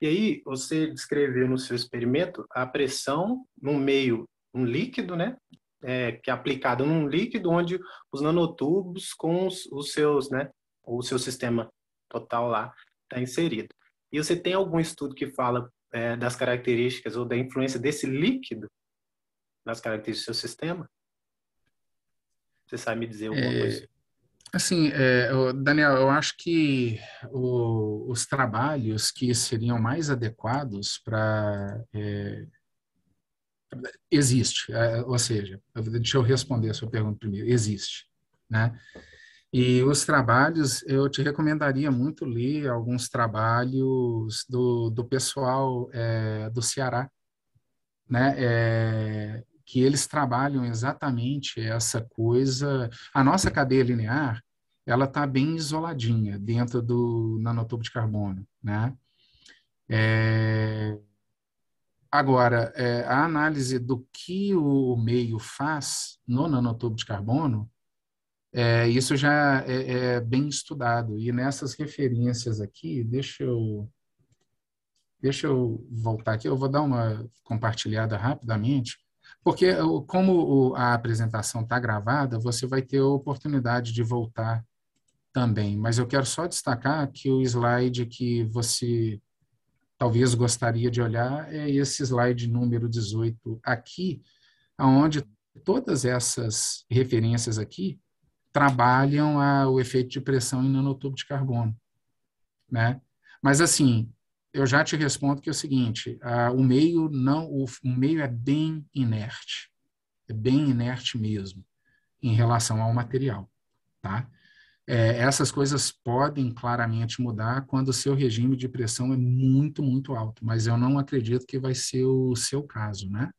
E aí você descreveu no seu experimento a pressão no meio um líquido, né? é, que é aplicado num líquido onde os nanotubos com os, os seus, né, o seu sistema total lá está inserido. E você tem algum estudo que fala é, das características ou da influência desse líquido nas características do seu sistema? Você sabe me dizer alguma é, coisa? Assim, é, Daniel, eu acho que o, os trabalhos que seriam mais adequados para é, Existe, é, ou seja, deixa eu responder a sua pergunta primeiro. Existe, né? E os trabalhos, eu te recomendaria muito ler alguns trabalhos do, do pessoal é, do Ceará, né? É, que eles trabalham exatamente essa coisa. A nossa cadeia linear, ela está bem isoladinha dentro do nanotubo de carbono, né? É, Agora, é, a análise do que o meio faz no nanotubo de carbono, é, isso já é, é, bem estudado. E nessas referências aqui, deixa eu, deixa eu voltar aqui, eu vou dar uma compartilhada rapidamente, porque como a apresentação está gravada, você vai ter a oportunidade de voltar também. Mas eu quero só destacar que o slide que você talvez gostaria de olhar é esse slide número 18 aqui, onde todas essas referências aqui trabalham o efeito de pressão em nanotubo de carbono, né? Mas assim, eu já te respondo que é o seguinte, a, o meio não, o, o meio é bem inerte, é bem inerte mesmo em relação ao material, tá? É, essas coisas podem claramente mudar quando o seu regime de pressão é muito, muito alto, mas eu não acredito que vai ser o seu caso, né?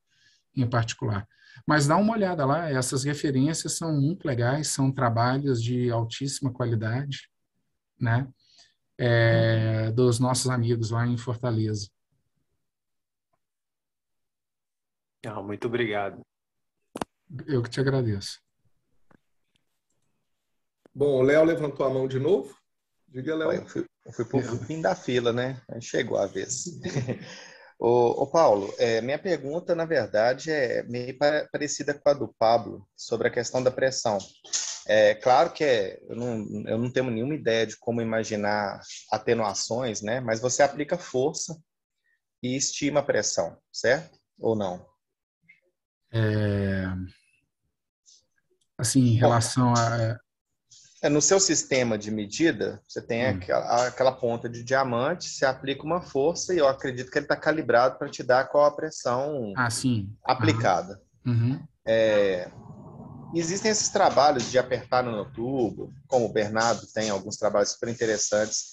Em particular. Mas dá uma olhada lá, essas referências são muito legais, são trabalhos de altíssima qualidade, né? É, uhum. dos nossos amigos lá em Fortaleza. Não, ah, muito obrigado. Eu que te agradeço. Bom, o Léo levantou a mão de novo. Diga, Léo. Eu fui, eu fui pro fim da fila, né? Chegou a vez. Ô, ô, Paulo, é, minha pergunta, na verdade, é meio parecida com a do Pablo, sobre a questão da pressão. É claro que é, eu, não, eu não tenho nenhuma ideia de como imaginar atenuações, né? Mas você aplica força e estima a pressão, certo? Ou não? É... Assim, em relação a, é, no seu sistema de medida, você tem hum. aquela, aquela, ponta de diamante, você aplica uma força e eu acredito que ele está calibrado para te dar qual a pressão ah, aplicada. Uhum. É, existem esses trabalhos de apertar no tubo, como o Bernardo tem alguns trabalhos super interessantes.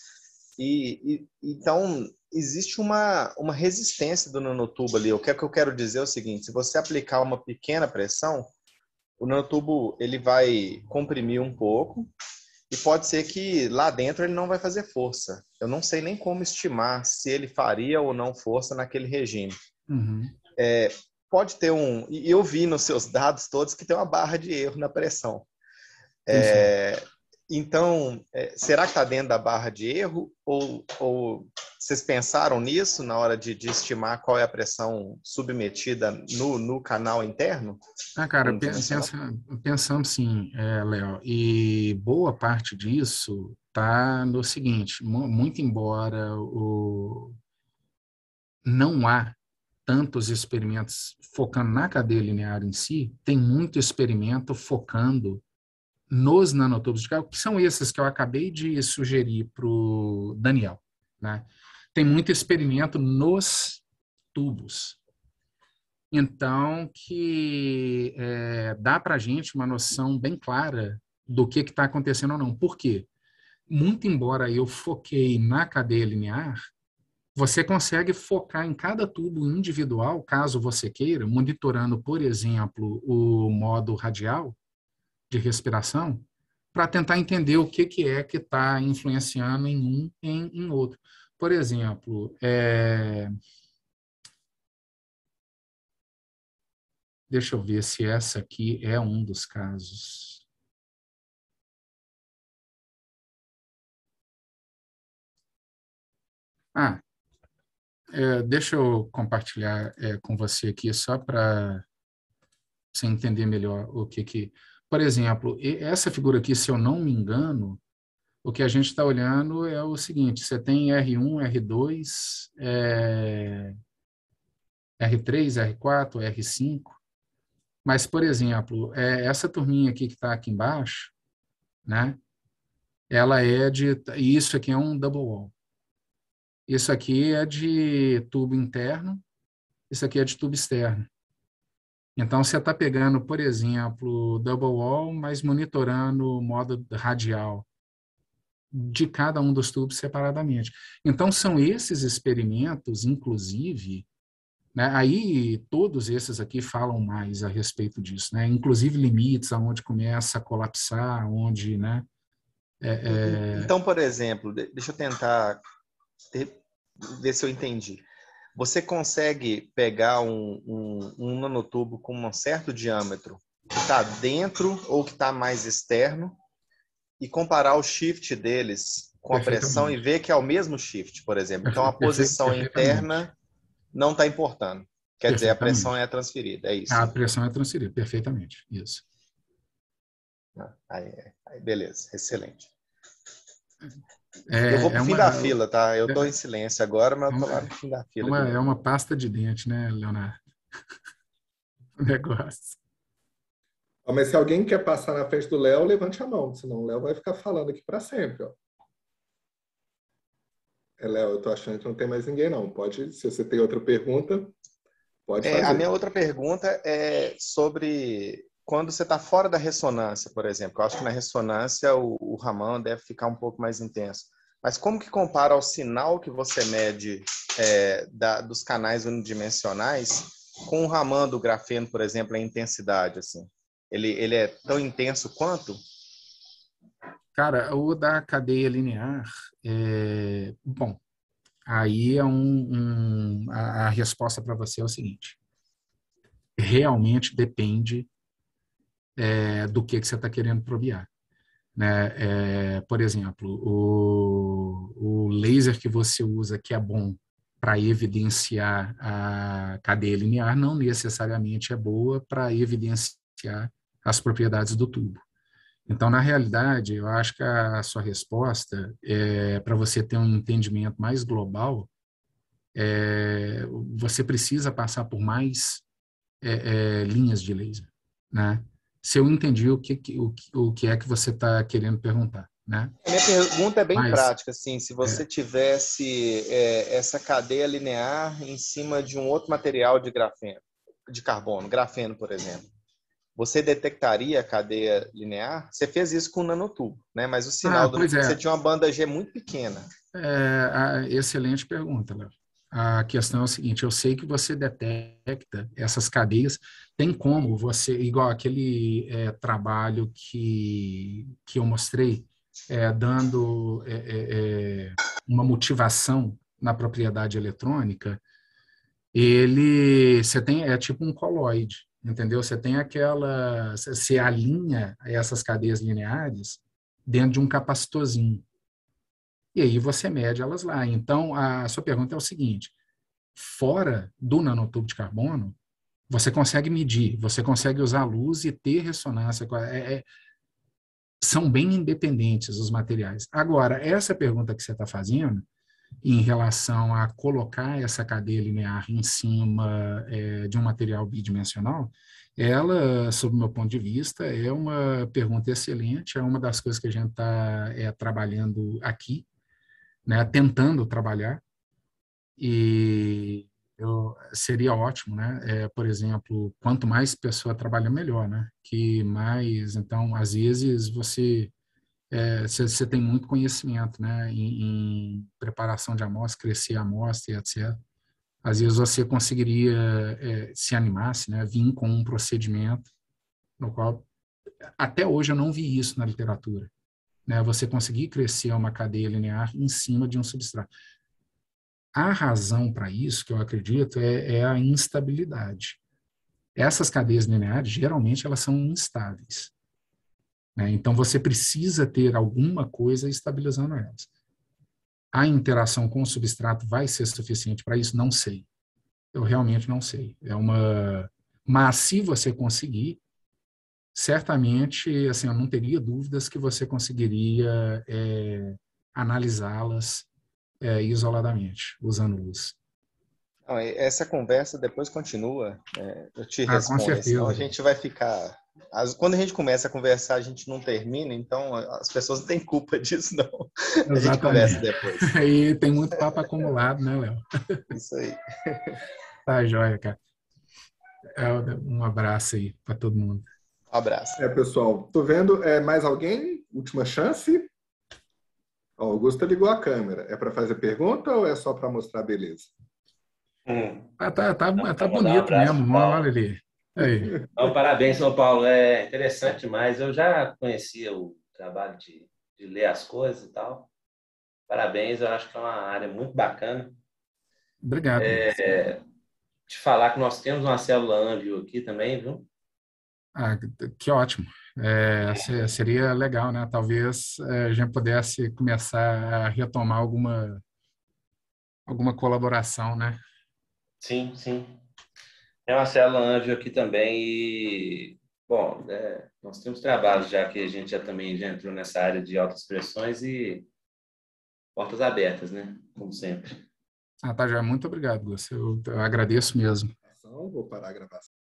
E, e então existe uma, uma resistência do nanotubo ali. O que, é que eu quero dizer é o seguinte: se você aplicar uma pequena pressão, o nanotubo ele vai comprimir um pouco e pode ser que lá dentro ele não vai fazer força. Eu não sei nem como estimar se ele faria ou não força naquele regime. Uhum. É, pode ter um. E eu vi nos seus dados todos que tem uma barra de erro na pressão. É, então, é, será que está dentro da barra de erro? Ou, ou, vocês pensaram nisso na hora de, de, estimar qual é a pressão submetida no, no canal interno? Ah, cara, pensa, pensamos sim, é, Léo. E boa parte disso está no seguinte: muito embora o... não há tantos experimentos focando na cadeia linear em si, tem muito experimento focando nos nanotubos de carbono, que são esses que eu acabei de sugerir para o Daniel. Né? Tem muito experimento nos tubos. Então, que é, dá para a gente uma noção bem clara do que está acontecendo ou não. Por quê? Muito embora eu foquei na cadeia linear, você consegue focar em cada tubo individual, caso você queira, monitorando, por exemplo, o modo radial, de respiração para tentar entender o que, que é que está influenciando em um em, em outro. Por exemplo, é... deixa eu ver se essa aqui é um dos casos. Ah, é, deixa eu compartilhar é, com você aqui só para você entender melhor o que que por exemplo, essa figura aqui, se eu não me engano, o que a gente está olhando é o seguinte: você tem R1, R2, é, R3, R4, R5. Mas, por exemplo, é, essa turminha aqui que está aqui embaixo, né? Ela é de. Isso aqui é um double wall. Isso aqui é de tubo interno, isso aqui é de tubo externo. Então, você está pegando, por exemplo, double wall, mas monitorando o modo radial de cada um dos tubos separadamente. Então, são esses experimentos, inclusive, né, aí todos esses aqui falam mais a respeito disso, né, inclusive limites, aonde começa a colapsar, onde, né, é, é... Então, por exemplo, deixa eu tentar ver se eu entendi. Você consegue pegar um, um, um nanotubo com um certo diâmetro que está dentro ou que está mais externo e comparar o shift deles com a pressão e ver que é o mesmo shift, por exemplo. Então a posição interna não está importando. Quer dizer, a pressão é transferida, é isso. A pressão é transferida, perfeitamente, isso. Ah, aí, aí beleza, excelente. É, eu vou é pro é fim da fila, tá? Eu estou é, em silêncio agora, mas eu tô é lá no fim da fila. É uma, é uma pasta de dente, né, Leonardo? o negócio. mas se alguém quer passar na frente do Léo, levante a mão, senão o Léo vai ficar falando aqui para sempre, ó. É, Léo, eu estou achando que não tem mais ninguém, não. Pode, se você tem outra pergunta, pode fazer. a minha outra pergunta é sobre quando você está fora da ressonância, por exemplo, eu acho que na ressonância o, o Raman deve ficar um pouco mais intenso. Mas como que compara o sinal que você mede é, da, dos canais unidimensionais com o Raman do grafeno, por exemplo, a intensidade? Assim? Ele, ele é tão intenso quanto? Cara, o da cadeia linear, é... bom, aí é um, um... a, resposta para você é o seguinte: realmente depende é, do que, que você está querendo probiar. Né? É, por exemplo, o, o laser que você usa que é bom para evidenciar a cadeia linear não necessariamente é boa para evidenciar as propriedades do tubo. Então, na realidade, eu acho que a sua resposta, é, para você ter um entendimento mais global, é, você precisa passar por mais é, é linhas de laser. Né? se eu entendi o que, o, o que é que você está querendo perguntar. Né? minha pergunta é bem Mas, prática, assim, se você é. tivesse é, essa cadeia linear em cima de um outro material de grafeno, de carbono, grafeno, por exemplo, você detectaria a cadeia linear? Você fez isso com o nanotubo, né? Mas o sinal ah, do é. você tinha uma banda G muito pequena. É, excelente pergunta, Léo. A questão é o seguinte: eu sei que você detecta essas cadeias, tem como você, igual aquele é, trabalho que, que eu mostrei, é, dando é, é, é uma motivação na propriedade eletrônica, ele você tem é tipo um coloide, entendeu? Você tem aquela, você alinha essas cadeias lineares dentro de um capacitorzinho e aí você mede elas lá. Então, a sua pergunta é o seguinte: fora do nanotubo de carbono, você consegue medir, você consegue usar luz e ter ressonância. É, é, são bem independentes os materiais. Agora, essa pergunta que você está fazendo, em relação a colocar essa cadeia linear em cima é, de um material bidimensional, ela, sob meu ponto de vista, é uma pergunta excelente, é uma das coisas que a gente está é, trabalhando aqui né, tentando trabalhar e eu, seria ótimo, né? É, por exemplo, quanto mais pessoa trabalha, melhor, né? Que mais, então, às vezes você é, você é, tem muito conhecimento, né? Em, em, preparação de amostra, crescer a amostra, etc. Às vezes você conseguiria é, se animasse, né? Vir com um procedimento no qual até hoje eu não vi isso na literatura né, você conseguir crescer uma cadeia linear em cima de um substrato. A razão para isso, que eu acredito, é, é, a instabilidade. Essas cadeias lineares, geralmente, elas são instáveis. Né? Então, você precisa ter alguma coisa estabilizando elas. A interação com o substrato vai ser suficiente para isso? Não sei. Eu realmente não sei. É uma... Mas se você conseguir, certamente, assim, eu não teria dúvidas que você conseguiria é, analisá-las é, isoladamente, usando luz. essa conversa depois continua, é, eu te ah, respondo. Com certeza. Então a gente vai ficar... As, quando a gente começa a conversar, a gente não termina, então as pessoas não têm culpa disso, não. Exatamente. A gente conversa depois. e tem muito papo acumulado, né, Léo? Isso aí. Tá joia, cara. Um abraço aí para todo mundo. Um abraço. É, pessoal. Tô vendo. É, mais alguém? Última chance? Augusto ligou a câmera. É para fazer pergunta ou é só para mostrar a beleza? Hum. Ah, tá, tá, tá bonito um mesmo. Olha ali. Aí. Então, parabéns, São Paulo. É interessante demais. Eu já conhecia o trabalho de, de ler as coisas e tal. Parabéns, eu acho que é uma área muito bacana. Obrigado. É, te falar que nós temos uma célula Anvio aqui também, viu? Ah, que ótimo. É, seria legal, né? Talvez é, a gente pudesse começar a retomar alguma, alguma colaboração, né? Sim, sim. É Marcelo Anjo aqui também e, bom, é, nós temos trabalhos já que a gente já também já entrou nessa área de altas pressões e portas abertas, né? Como sempre. Ah, tá, já. Muito obrigado, Gus. Eu, eu agradeço mesmo. Vou parar a gravação.